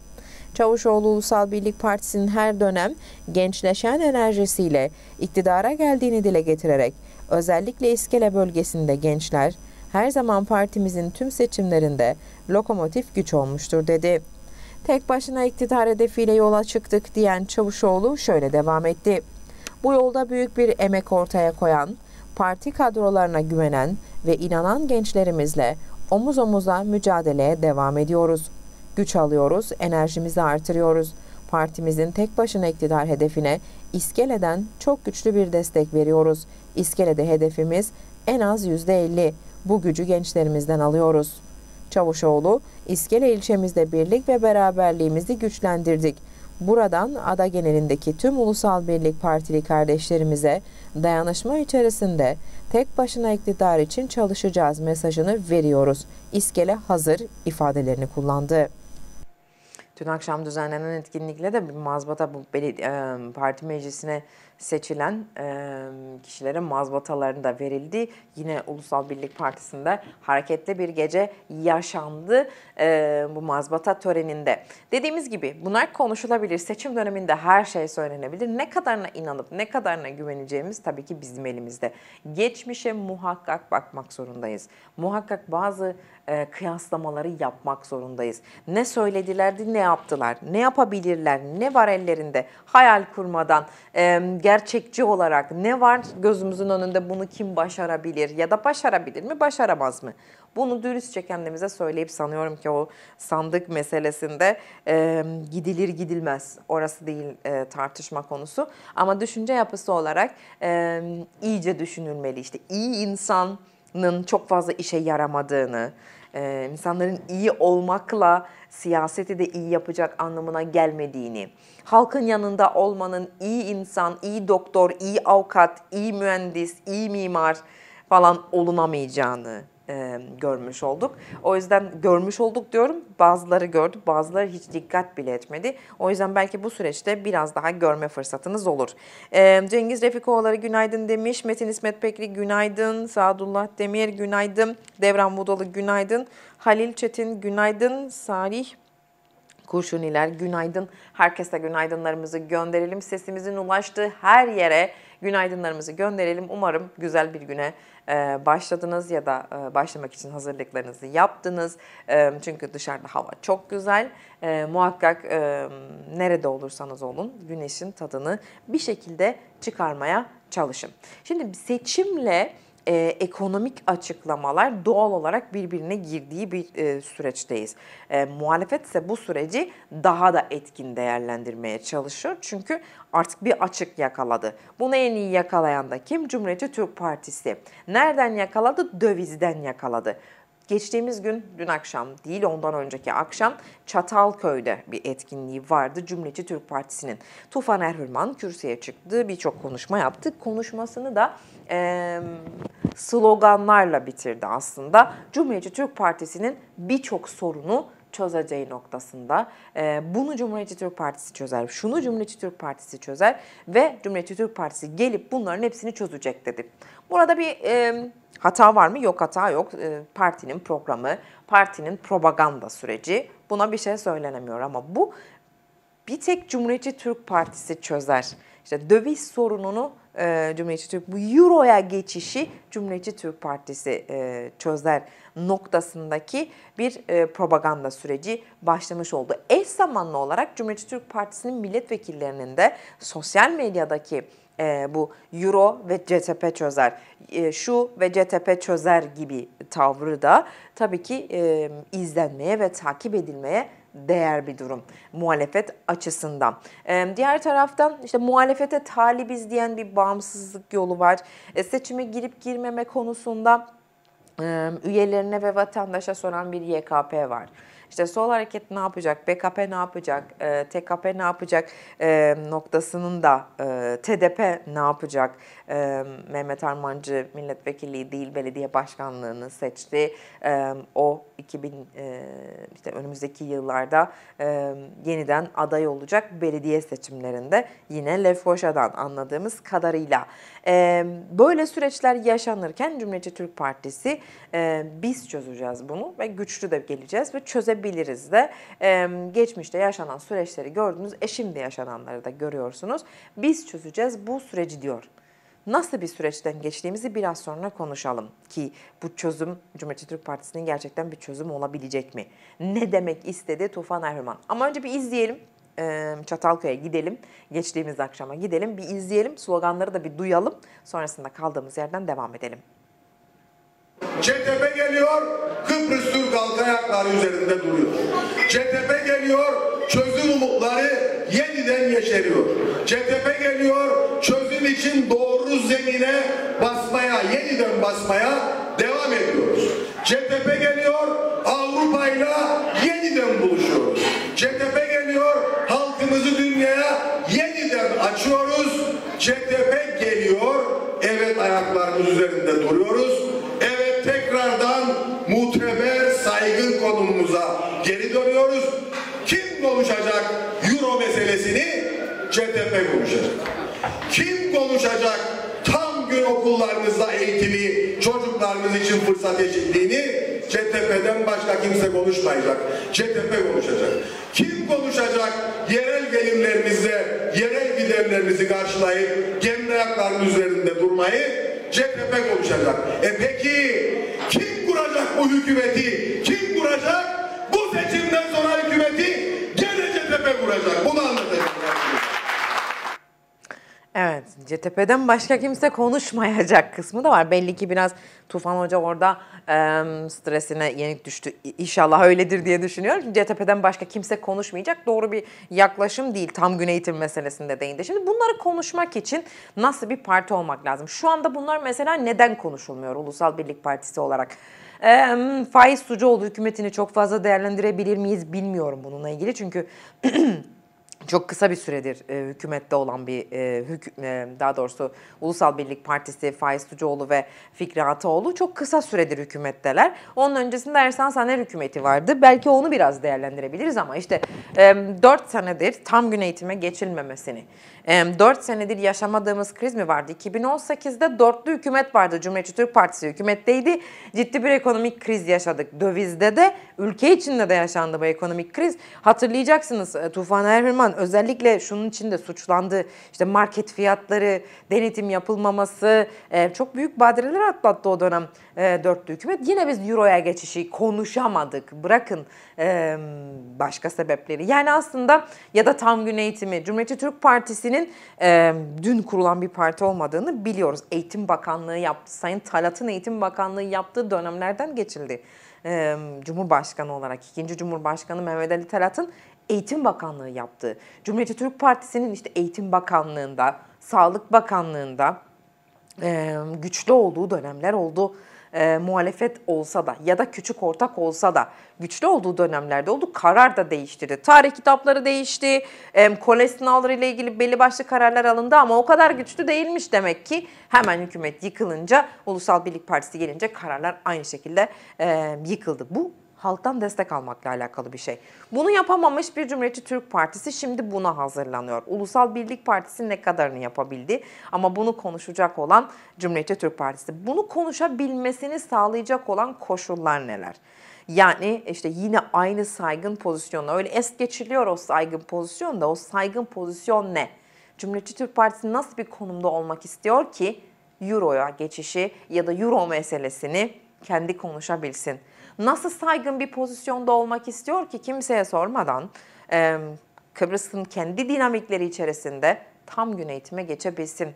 Çavuşoğlu Ulusal Birlik Partisi'nin her dönem gençleşen enerjisiyle iktidara geldiğini dile getirerek özellikle İskele bölgesinde gençler her zaman partimizin tüm seçimlerinde lokomotif güç olmuştur dedi. Tek başına iktidar hedefiyle yola çıktık diyen Çavuşoğlu şöyle devam etti. Bu yolda büyük bir emek ortaya koyan, parti kadrolarına güvenen ve inanan gençlerimizle omuz omuza mücadeleye devam ediyoruz. Güç alıyoruz, enerjimizi artırıyoruz. Partimizin tek başına iktidar hedefine iskeleden çok güçlü bir destek veriyoruz. İskelede hedefimiz en az %50. Bu gücü gençlerimizden alıyoruz. Çavuşoğlu, İskele ilçemizde birlik ve beraberliğimizi güçlendirdik. Buradan ada genelindeki tüm ulusal birlik partili kardeşlerimize dayanışma içerisinde tek başına iktidar için çalışacağız mesajını veriyoruz. İskele hazır ifadelerini kullandı. Dün akşam düzenlenen etkinlikle de mazbata bu parti meclisine seçilen e, kişilere mazbataların da verildi. Yine Ulusal Birlik Partisi'nde hareketli bir gece yaşandı e, bu mazbata töreninde. Dediğimiz gibi bunlar konuşulabilir. Seçim döneminde her şey söylenebilir. Ne kadarına inanıp ne kadarına güveneceğimiz tabii ki bizim elimizde. Geçmişe muhakkak bakmak zorundayız. Muhakkak bazı e, kıyaslamaları yapmak zorundayız. Ne söyledilerdi, ne yaptılar, ne yapabilirler, ne var ellerinde hayal kurmadan e, gerçekçi olarak ne var gözümüzün önünde bunu kim başarabilir ya da başarabilir mi başaramaz mı? Bunu dürüstçe kendimize söyleyip sanıyorum ki o sandık meselesinde e, gidilir gidilmez orası değil e, tartışma konusu. Ama düşünce yapısı olarak e, iyice düşünülmeli işte iyi insanın çok fazla işe yaramadığını, e, insanların iyi olmakla siyaseti de iyi yapacak anlamına gelmediğini, halkın yanında olmanın iyi insan, iyi doktor, iyi avukat, iyi mühendis, iyi mimar falan olunamayacağını, e, görmüş olduk. O yüzden görmüş olduk diyorum. Bazıları gördü, bazıları hiç dikkat bile etmedi. O yüzden belki bu süreçte biraz daha görme fırsatınız olur. E, Cengiz Refikoğulları günaydın demiş. Metin İsmet Pekli günaydın. Sadullah Demir günaydın. Devran Budalı günaydın. Halil Çetin günaydın. Salih Kurşuniler günaydın. Herkese günaydınlarımızı gönderelim. Sesimizin ulaştığı her yere günaydınlarımızı gönderelim. Umarım güzel bir güne başladınız ya da başlamak için hazırlıklarınızı yaptınız. Çünkü dışarıda hava çok güzel. Muhakkak nerede olursanız olun güneşin tadını bir şekilde çıkarmaya çalışın. Şimdi seçimle e, ekonomik açıklamalar doğal olarak birbirine girdiği bir e, süreçteyiz. E, muhalefet ise bu süreci daha da etkin değerlendirmeye çalışıyor. Çünkü artık bir açık yakaladı. Bunu en iyi yakalayan da kim? Cumhuriyetçi Türk Partisi. Nereden yakaladı? Dövizden yakaladı. Geçtiğimiz gün, dün akşam değil ondan önceki akşam Çatalköy'de bir etkinliği vardı Cumhuriyetçi Türk Partisi'nin. Tufan Erhürman kürsüye çıktı, birçok konuşma yaptı. Konuşmasını da e, sloganlarla bitirdi aslında. Cumhuriyetçi Türk Partisi'nin birçok sorunu çözeceği noktasında. E, bunu Cumhuriyetçi Türk Partisi çözer, şunu Cumhuriyetçi Türk Partisi çözer ve Cumhuriyetçi Türk Partisi gelip bunların hepsini çözecek dedi. Burada bir e, Hata var mı? Yok hata yok. Ee, partinin programı, partinin propaganda süreci buna bir şey söylenemiyor ama bu bir tek Cumhuriyetçi Türk Partisi çözer. İşte döviz sorununu e, Cumhuriyetçi Türk, bu Euro'ya geçişi Cumhuriyetçi Türk Partisi e, çözer noktasındaki bir e, propaganda süreci başlamış oldu. Eş zamanlı olarak Cumhuriyetçi Türk Partisi'nin milletvekillerinin de sosyal medyadaki e, bu Euro ve CTP çözer, e, şu ve CTP çözer gibi tavrı da tabii ki e, izlenmeye ve takip edilmeye değer bir durum muhalefet açısından. Ee, diğer taraftan işte muhalefete talibiz diyen bir bağımsızlık yolu var. E, seçime girip girmeme konusunda e, üyelerine ve vatandaşa soran bir YKP var işte sol hareket ne yapacak, BKP ne yapacak, e, ee, TKP ne yapacak e, noktasının da e, TDP ne yapacak? E, Mehmet Armancı milletvekili değil belediye başkanlığını seçti. E, o 2000 e, işte önümüzdeki yıllarda e, yeniden aday olacak belediye seçimlerinde yine Lefkoşa'dan anladığımız kadarıyla. Böyle süreçler yaşanırken Cumhuriyetçi Türk Partisi biz çözeceğiz bunu ve güçlü de geleceğiz ve çözebiliriz de. Geçmişte yaşanan süreçleri gördünüz, e şimdi yaşananları da görüyorsunuz. Biz çözeceğiz bu süreci diyor nasıl bir süreçten geçtiğimizi biraz sonra konuşalım ki bu çözüm Cumhuriyetçi Türk Partisi'nin gerçekten bir çözüm olabilecek mi? Ne demek istedi Tufan Erhürman? Ama önce bir izleyelim e, Çatalka'ya gidelim. Geçtiğimiz akşama gidelim. Bir izleyelim. Sloganları da bir duyalım. Sonrasında kaldığımız yerden devam edelim. CTP geliyor, Kıbrıs Türk halkın ayakları üzerinde duruyor. CTP geliyor, çözüm umutları yeniden yeşeriyor. CTP geliyor, çözüm için doğru zemine basmaya, yeniden basmaya devam ediyoruz. CTP geliyor, Avrupa ile yeniden buluşuyoruz. CTP CTP geliyor. Evet ayaklarımız üzerinde duruyoruz. Evet tekrardan muteber saygın konumumuza geri dönüyoruz. Kim konuşacak Euro meselesini? CTP konuşacak. Kim konuşacak tam gün okullarınızda eğitimi, çocuklarınız için fırsat eşitliğini? CTP'den başka kimse konuşmayacak. CTP konuşacak. Kim konuşacak? Yerel gelimlerimizle yerel giderlerimizi karşılayıp kendi ayaklarının üzerinde durmayı CTP konuşacak. E peki kim kuracak bu hükümeti? Kim kuracak? Bu seçimden sonra hükümeti gene CTP kuracak. Bunu anlatacağım. Evet, CTP'den başka kimse konuşmayacak kısmı da var. Belli ki biraz Tufan Hoca orada e, stresine yenik düştü. İnşallah öyledir diye düşünüyorum. Şimdi CTP'den başka kimse konuşmayacak. Doğru bir yaklaşım değil tam gün eğitim meselesinde değindi. Şimdi bunları konuşmak için nasıl bir parti olmak lazım? Şu anda bunlar mesela neden konuşulmuyor Ulusal Birlik Partisi olarak? E, faiz Sucuoğlu hükümetini çok fazla değerlendirebilir miyiz bilmiyorum bununla ilgili. Çünkü çok kısa bir süredir e, hükümette olan bir e, hüküm, e, daha doğrusu Ulusal Birlik Partisi Faiz Tucuoğlu ve Fikri Ataoğlu çok kısa süredir hükümetteler. Onun öncesinde Ersan Saner hükümeti vardı. Belki onu biraz değerlendirebiliriz ama işte e, 4 senedir tam gün eğitime geçilmemesini, e, 4 senedir yaşamadığımız kriz mi vardı? 2018'de dörtlü hükümet vardı. Cumhuriyetçi Türk Partisi hükümetteydi. Ciddi bir ekonomik kriz yaşadık. Dövizde de Ülke içinde de yaşandı bu ekonomik kriz. Hatırlayacaksınız e, Tufan Erhürman özellikle şunun içinde suçlandı. İşte market fiyatları, denetim yapılmaması e, çok büyük badireler atlattı o dönem e, dörtlü hükümet. Yine biz Euro'ya geçişi konuşamadık. Bırakın başka sebepleri. Yani aslında ya da tam gün eğitimi. Cumhuriyetçi Türk Partisi'nin dün kurulan bir parti olmadığını biliyoruz. Eğitim Bakanlığı yaptı. Sayın Talat'ın Eğitim Bakanlığı yaptığı dönemlerden geçildi e, Cumhurbaşkanı olarak ikinci Cumhurbaşkanı Mehmet Ali Talat'ın Eğitim Bakanlığı yaptığı, Cumhuriyet Türk Partisi'nin işte Eğitim Bakanlığında, Sağlık Bakanlığında e, güçlü olduğu dönemler oldu e, muhalefet olsa da ya da küçük ortak olsa da güçlü olduğu dönemlerde oldu. Karar da değiştirdi. Tarih kitapları değişti. E, kole ile ilgili belli başlı kararlar alındı ama o kadar güçlü değilmiş demek ki hemen hükümet yıkılınca Ulusal Birlik Partisi gelince kararlar aynı şekilde e, yıkıldı. Bu halktan destek almakla alakalı bir şey. Bunu yapamamış bir Cumhuriyetçi Türk Partisi şimdi buna hazırlanıyor. Ulusal Birlik Partisi ne kadarını yapabildi ama bunu konuşacak olan Cumhuriyetçi Türk Partisi. Bunu konuşabilmesini sağlayacak olan koşullar neler? Yani işte yine aynı saygın pozisyonla öyle es geçiliyor o saygın pozisyon da o saygın pozisyon ne? Cumhuriyetçi Türk Partisi nasıl bir konumda olmak istiyor ki Euro'ya geçişi ya da Euro meselesini kendi konuşabilsin nasıl saygın bir pozisyonda olmak istiyor ki kimseye sormadan e, Kıbrıs'ın kendi dinamikleri içerisinde tam gün eğitime geçebilsin.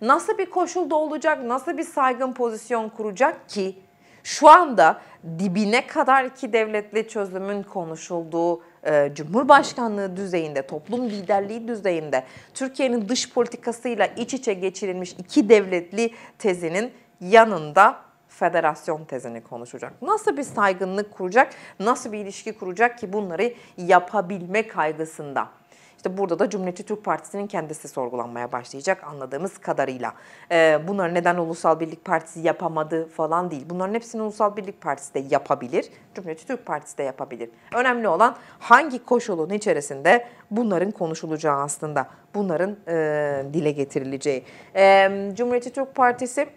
Nasıl bir koşulda olacak, nasıl bir saygın pozisyon kuracak ki şu anda dibine kadar ki devletli çözümün konuşulduğu e, Cumhurbaşkanlığı düzeyinde, toplum liderliği düzeyinde Türkiye'nin dış politikasıyla iç içe geçirilmiş iki devletli tezinin yanında federasyon tezini konuşacak. Nasıl bir saygınlık kuracak, nasıl bir ilişki kuracak ki bunları yapabilme kaygısında. İşte burada da Cumhuriyetçi Türk Partisi'nin kendisi sorgulanmaya başlayacak anladığımız kadarıyla. Ee, bunlar neden Ulusal Birlik Partisi yapamadı falan değil. Bunların hepsini Ulusal Birlik Partisi de yapabilir, Cumhuriyetçi Türk Partisi de yapabilir. Önemli olan hangi koşulun içerisinde bunların konuşulacağı aslında, bunların e, dile getirileceği. E, Cumhuriyetçi Türk Partisi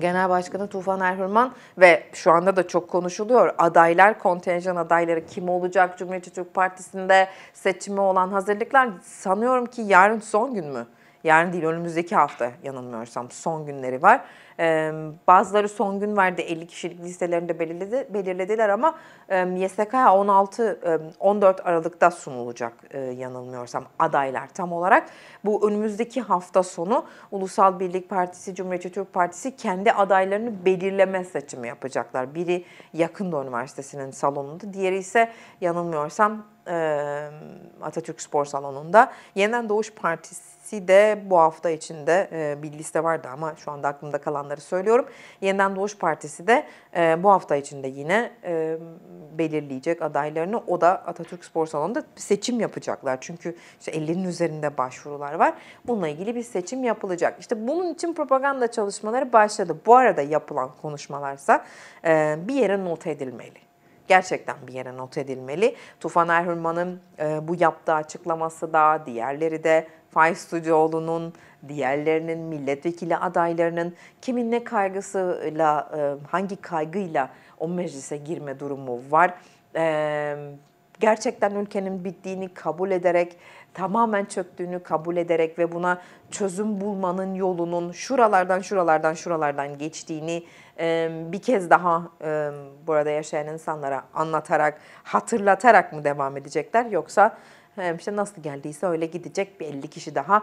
Genel Başkanı Tufan Erhurman ve şu anda da çok konuşuluyor. Adaylar, kontenjan adayları kim olacak? Cumhuriyet Türk Partisi'nde seçimi olan hazırlıklar sanıyorum ki yarın son gün mü? yarın değil önümüzdeki hafta yanılmıyorsam son günleri var. E, bazıları son gün verdi 50 kişilik listelerinde belirledi, belirlediler ama e, YSK 16 e, 14 Aralık'ta sunulacak e, yanılmıyorsam adaylar tam olarak. Bu önümüzdeki hafta sonu Ulusal Birlik Partisi, Cumhuriyetçi Türk Partisi kendi adaylarını belirleme seçimi yapacaklar. Biri Yakında Üniversitesi'nin salonunda, diğeri ise yanılmıyorsam Atatürk Spor Salonu'nda. Yeniden Doğuş Partisi de bu hafta içinde bir liste vardı ama şu anda aklımda kalanları söylüyorum. Yeniden Doğuş Partisi de bu hafta içinde yine belirleyecek adaylarını. O da Atatürk Spor Salonu'nda seçim yapacaklar. Çünkü işte 50'nin üzerinde başvurular var. Bununla ilgili bir seçim yapılacak. İşte bunun için propaganda çalışmaları başladı. Bu arada yapılan konuşmalarsa bir yere not edilmeli gerçekten bir yere not edilmeli. Tufan Erhurman'ın e, bu yaptığı açıklaması da, diğerleri de Faiz Sucuoğlu'nun, diğerlerinin, milletvekili adaylarının kimin ne kaygısıyla, e, hangi kaygıyla o meclise girme durumu var. E, gerçekten ülkenin bittiğini kabul ederek, tamamen çöktüğünü kabul ederek ve buna çözüm bulmanın yolunun şuralardan şuralardan şuralardan geçtiğini bir kez daha burada yaşayan insanlara anlatarak, hatırlatarak mı devam edecekler yoksa işte nasıl geldiyse öyle gidecek bir 50 kişi daha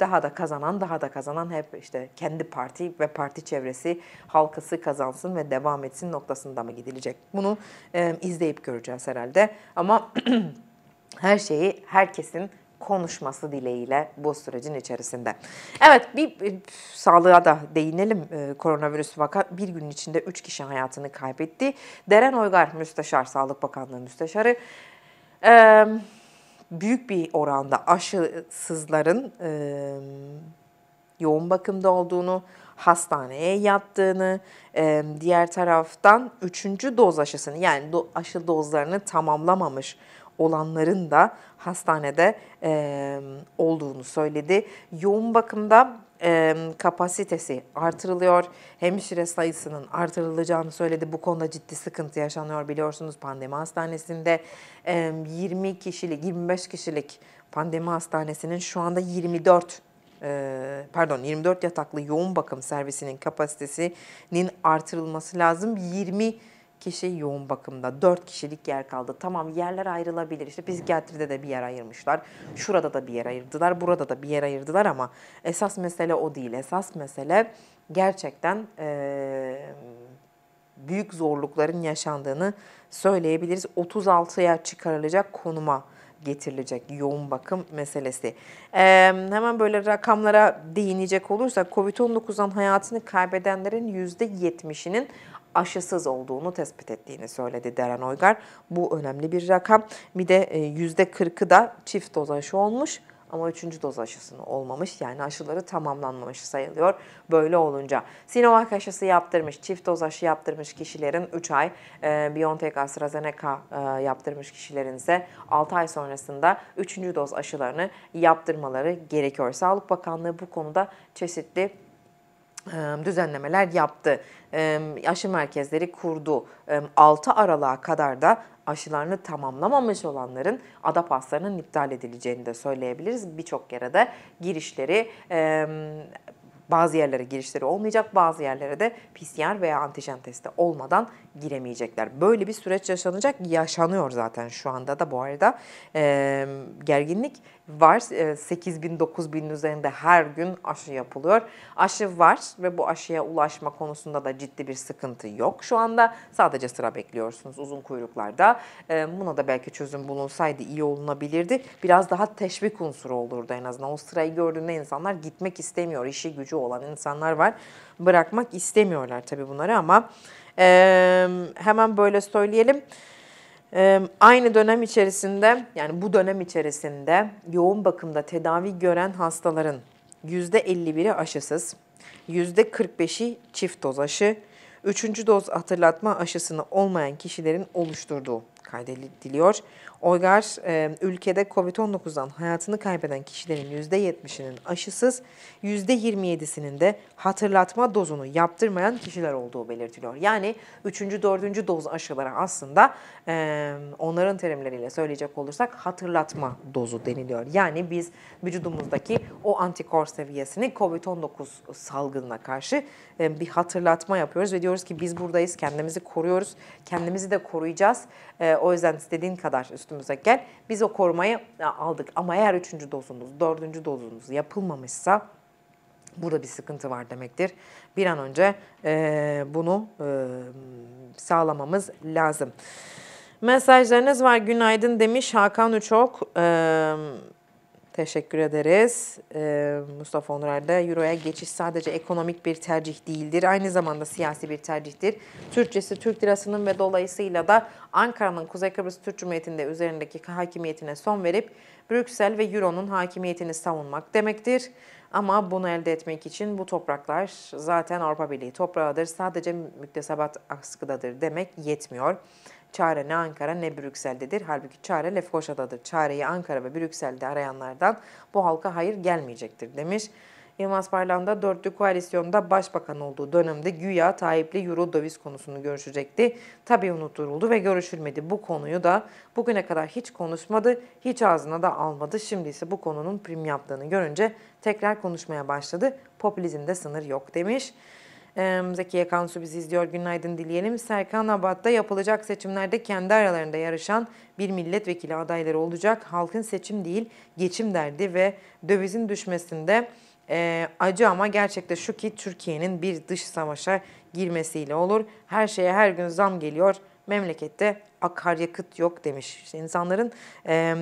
daha da kazanan daha da kazanan hep işte kendi parti ve parti çevresi halkası kazansın ve devam etsin noktasında mı gidilecek? Bunu izleyip göreceğiz herhalde ama her şeyi herkesin konuşması dileğiyle bu sürecin içerisinde. Evet bir e, sağlığa da değinelim. E, koronavirüs vaka bir gün içinde 3 kişi hayatını kaybetti. Deren Oygar Müsteşar, Sağlık Bakanlığı Müsteşarı. E, büyük bir oranda aşısızların e, yoğun bakımda olduğunu, hastaneye yattığını, e, diğer taraftan üçüncü doz aşısını yani aşı dozlarını tamamlamamış olanların da hastanede e, olduğunu söyledi. Yoğun bakımda e, kapasitesi artırılıyor. Hemşire sayısının artırılacağını söyledi. Bu konuda ciddi sıkıntı yaşanıyor biliyorsunuz pandemi hastanesinde. E, 20 kişilik, 25 kişilik pandemi hastanesinin şu anda 24 pardon 24 yataklı yoğun bakım servisinin kapasitesinin artırılması lazım. 20 kişi yoğun bakımda, 4 kişilik yer kaldı. Tamam yerler ayrılabilir. İşte biz psikiyatride de bir yer ayırmışlar. Şurada da bir yer ayırdılar, burada da bir yer ayırdılar ama esas mesele o değil. Esas mesele gerçekten e, büyük zorlukların yaşandığını söyleyebiliriz. 36'ya çıkarılacak konuma getirilecek yoğun bakım meselesi. Ee, hemen böyle rakamlara değinecek olursak COVID-19'dan hayatını kaybedenlerin %70'inin aşısız olduğunu tespit ettiğini söyledi Deren Oygar. Bu önemli bir rakam. Bir de %40'ı e, da çift doz aşı olmuş ama üçüncü doz aşısını olmamış yani aşıları tamamlanmamış sayılıyor böyle olunca. Sinovac aşısı yaptırmış, çift doz aşı yaptırmış kişilerin 3 ay, e, BioNTech AstraZeneca e, yaptırmış kişilerin ise 6 ay sonrasında üçüncü doz aşılarını yaptırmaları gerekiyor. Sağlık Bakanlığı bu konuda çeşitli düzenlemeler yaptı. Aşı merkezleri kurdu. 6 Aralık'a kadar da aşılarını tamamlamamış olanların ada paslarının iptal edileceğini de söyleyebiliriz. Birçok yere de girişleri bazı yerlere girişleri olmayacak, bazı yerlere de PCR veya antijen testi olmadan giremeyecekler. Böyle bir süreç yaşanacak. Yaşanıyor zaten şu anda da bu arada. E, gerginlik var. E, 8 bin, 9 bin üzerinde her gün aşı yapılıyor. Aşı var ve bu aşıya ulaşma konusunda da ciddi bir sıkıntı yok. Şu anda sadece sıra bekliyorsunuz uzun kuyruklarda. E, buna da belki çözüm bulunsaydı iyi olunabilirdi. Biraz daha teşvik unsuru olurdu en azından. O sırayı gördüğünde insanlar gitmek istemiyor. İşi gücü olan insanlar var. Bırakmak istemiyorlar tabii bunları ama... Ee, hemen böyle söyleyelim. Ee, aynı dönem içerisinde yani bu dönem içerisinde yoğun bakımda tedavi gören hastaların %51'i aşısız, %45'i çift doz aşı, 3. doz hatırlatma aşısını olmayan kişilerin oluşturduğu kaydediliyor. Oygar ülkede Covid-19'dan hayatını kaybeden kişilerin %70'inin aşısız, %27'sinin de hatırlatma dozunu yaptırmayan kişiler olduğu belirtiliyor. Yani 3. 4. doz aşılara aslında onların terimleriyle söyleyecek olursak hatırlatma dozu deniliyor. Yani biz vücudumuzdaki o antikor seviyesini Covid-19 salgınına karşı bir hatırlatma yapıyoruz ve diyoruz ki biz buradayız, kendimizi koruyoruz, kendimizi de koruyacağız. O yüzden istediğin kadar üstü üstümüze gel. Biz o korumayı e, aldık ama eğer üçüncü dozunuz, dördüncü dozunuz yapılmamışsa burada bir sıkıntı var demektir. Bir an önce e, bunu e, sağlamamız lazım. Mesajlarınız var günaydın demiş Hakan Uçok. E, Teşekkür ederiz. Ee, Mustafa Onurer'de Euro'ya geçiş sadece ekonomik bir tercih değildir. Aynı zamanda siyasi bir tercihtir. Türkçesi Türk lirasının ve dolayısıyla da Ankara'nın Kuzey Kıbrıs Türk Cumhuriyeti'nde üzerindeki hakimiyetine son verip Brüksel ve Euro'nun hakimiyetini savunmak demektir. Ama bunu elde etmek için bu topraklar zaten Avrupa Birliği toprağıdır. Sadece müktesebat askıdadır demek yetmiyor. Çare ne Ankara ne Brüksel'dedir. Halbuki çare Lefkoşa'dadır. Çareyi Ankara ve Brüksel'de arayanlardan bu halka hayır gelmeyecektir demiş. Yılmaz Parlağ'ın dörtlü koalisyonda başbakan olduğu dönemde güya Tayyip'le Euro döviz konusunu görüşecekti. Tabi unutturuldu ve görüşülmedi. Bu konuyu da bugüne kadar hiç konuşmadı, hiç ağzına da almadı. Şimdi ise bu konunun prim yaptığını görünce tekrar konuşmaya başladı. Popülizmde sınır yok demiş. Zekiye Kansu bizi izliyor. Günaydın dileyelim. Serkan Abad'da yapılacak seçimlerde kendi aralarında yarışan bir milletvekili adayları olacak. Halkın seçim değil, geçim derdi ve dövizin düşmesinde e, acı ama gerçekte şu ki Türkiye'nin bir dış savaşa girmesiyle olur. Her şeye her gün zam geliyor. Memlekette akaryakıt yok demiş. İşte insanların e,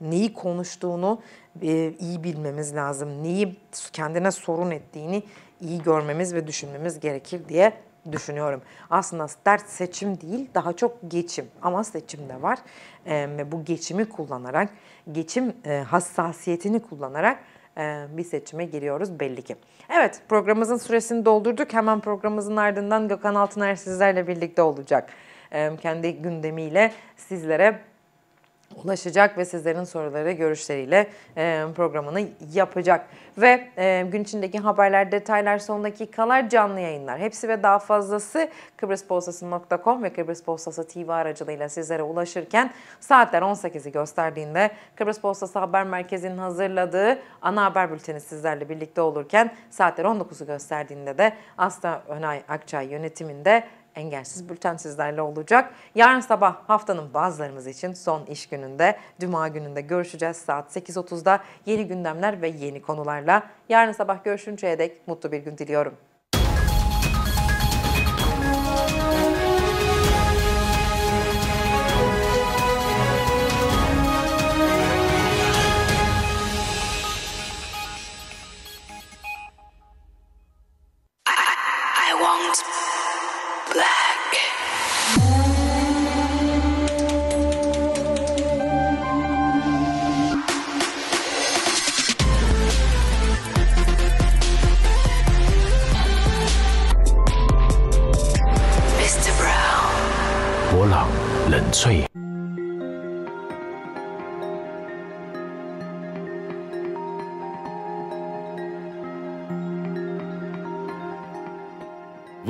neyi konuştuğunu e, iyi bilmemiz lazım. Neyi kendine sorun ettiğini iyi görmemiz ve düşünmemiz gerekir diye düşünüyorum. Aslında dert seçim değil, daha çok geçim. Ama seçim de var ve bu geçimi kullanarak, geçim e, hassasiyetini kullanarak e, bir seçime giriyoruz belli ki. Evet, programımızın süresini doldurduk. Hemen programımızın ardından Gökhan Altıner sizlerle birlikte olacak. E, kendi gündemiyle sizlere ulaşacak ve sizlerin soruları, görüşleriyle e, programını yapacak. Ve e, gün içindeki haberler, detaylar, son dakikalar, canlı yayınlar hepsi ve daha fazlası kıbrıspostası.com ve Kıbrıs Postası TV aracılığıyla sizlere ulaşırken saatler 18'i gösterdiğinde Kıbrıs Postası Haber Merkezi'nin hazırladığı ana haber bülteni sizlerle birlikte olurken saatler 19'u gösterdiğinde de Aslı Önay Akçay yönetiminde engelsiz bülten sizlerle olacak. Yarın sabah haftanın bazılarımız için son iş gününde, cuma gününde görüşeceğiz saat 8.30'da yeni gündemler ve yeni konularla. Yarın sabah görüşünceye dek mutlu bir gün diliyorum.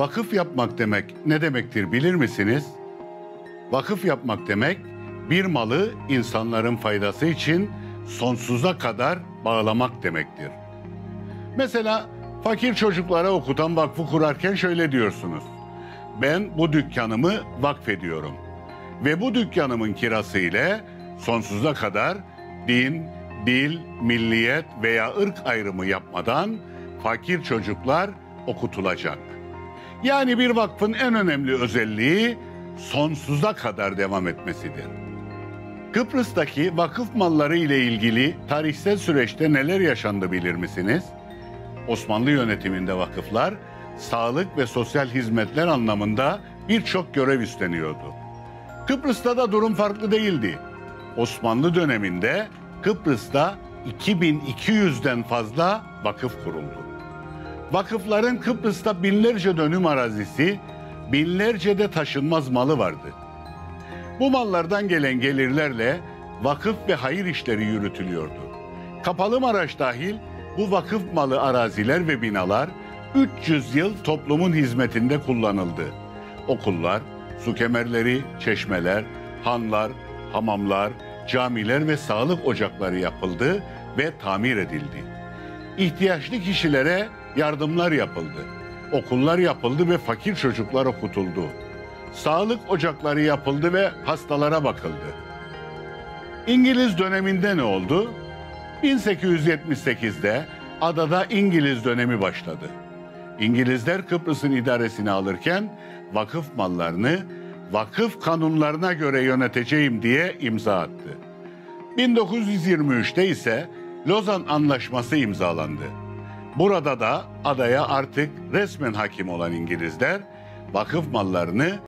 Vakıf yapmak demek ne demektir bilir misiniz? Vakıf yapmak demek bir malı insanların faydası için sonsuza kadar bağlamak demektir. Mesela fakir çocuklara okutan vakfı kurarken şöyle diyorsunuz. Ben bu dükkanımı vakfediyorum ve bu dükkanımın kirası ile sonsuza kadar din, dil, milliyet veya ırk ayrımı yapmadan fakir çocuklar okutulacak. Yani bir vakfın en önemli özelliği sonsuza kadar devam etmesidir. Kıbrıs'taki vakıf malları ile ilgili tarihsel süreçte neler yaşandı bilir misiniz? Osmanlı yönetiminde vakıflar sağlık ve sosyal hizmetler anlamında birçok görev üstleniyordu. Kıbrıs'ta da durum farklı değildi. Osmanlı döneminde Kıbrıs'ta 2200'den fazla vakıf kuruldu. Vakıfların Kıbrıs'ta binlerce dönüm arazisi, binlerce de taşınmaz malı vardı. Bu mallardan gelen gelirlerle vakıf ve hayır işleri yürütülüyordu. Kapalı Maraş dahil bu vakıf malı araziler ve binalar 300 yıl toplumun hizmetinde kullanıldı. Okullar, su kemerleri, çeşmeler, hanlar, hamamlar, camiler ve sağlık ocakları yapıldı ve tamir edildi. İhtiyaçlı kişilere yardımlar yapıldı. Okullar yapıldı ve fakir çocuklar okutuldu. Sağlık ocakları yapıldı ve hastalara bakıldı. İngiliz döneminde ne oldu? 1878'de adada İngiliz dönemi başladı. İngilizler Kıbrıs'ın idaresini alırken vakıf mallarını vakıf kanunlarına göre yöneteceğim diye imza attı. 1923'te ise Lozan Anlaşması imzalandı. Burada da adaya artık resmen hakim olan İngilizler vakıf mallarını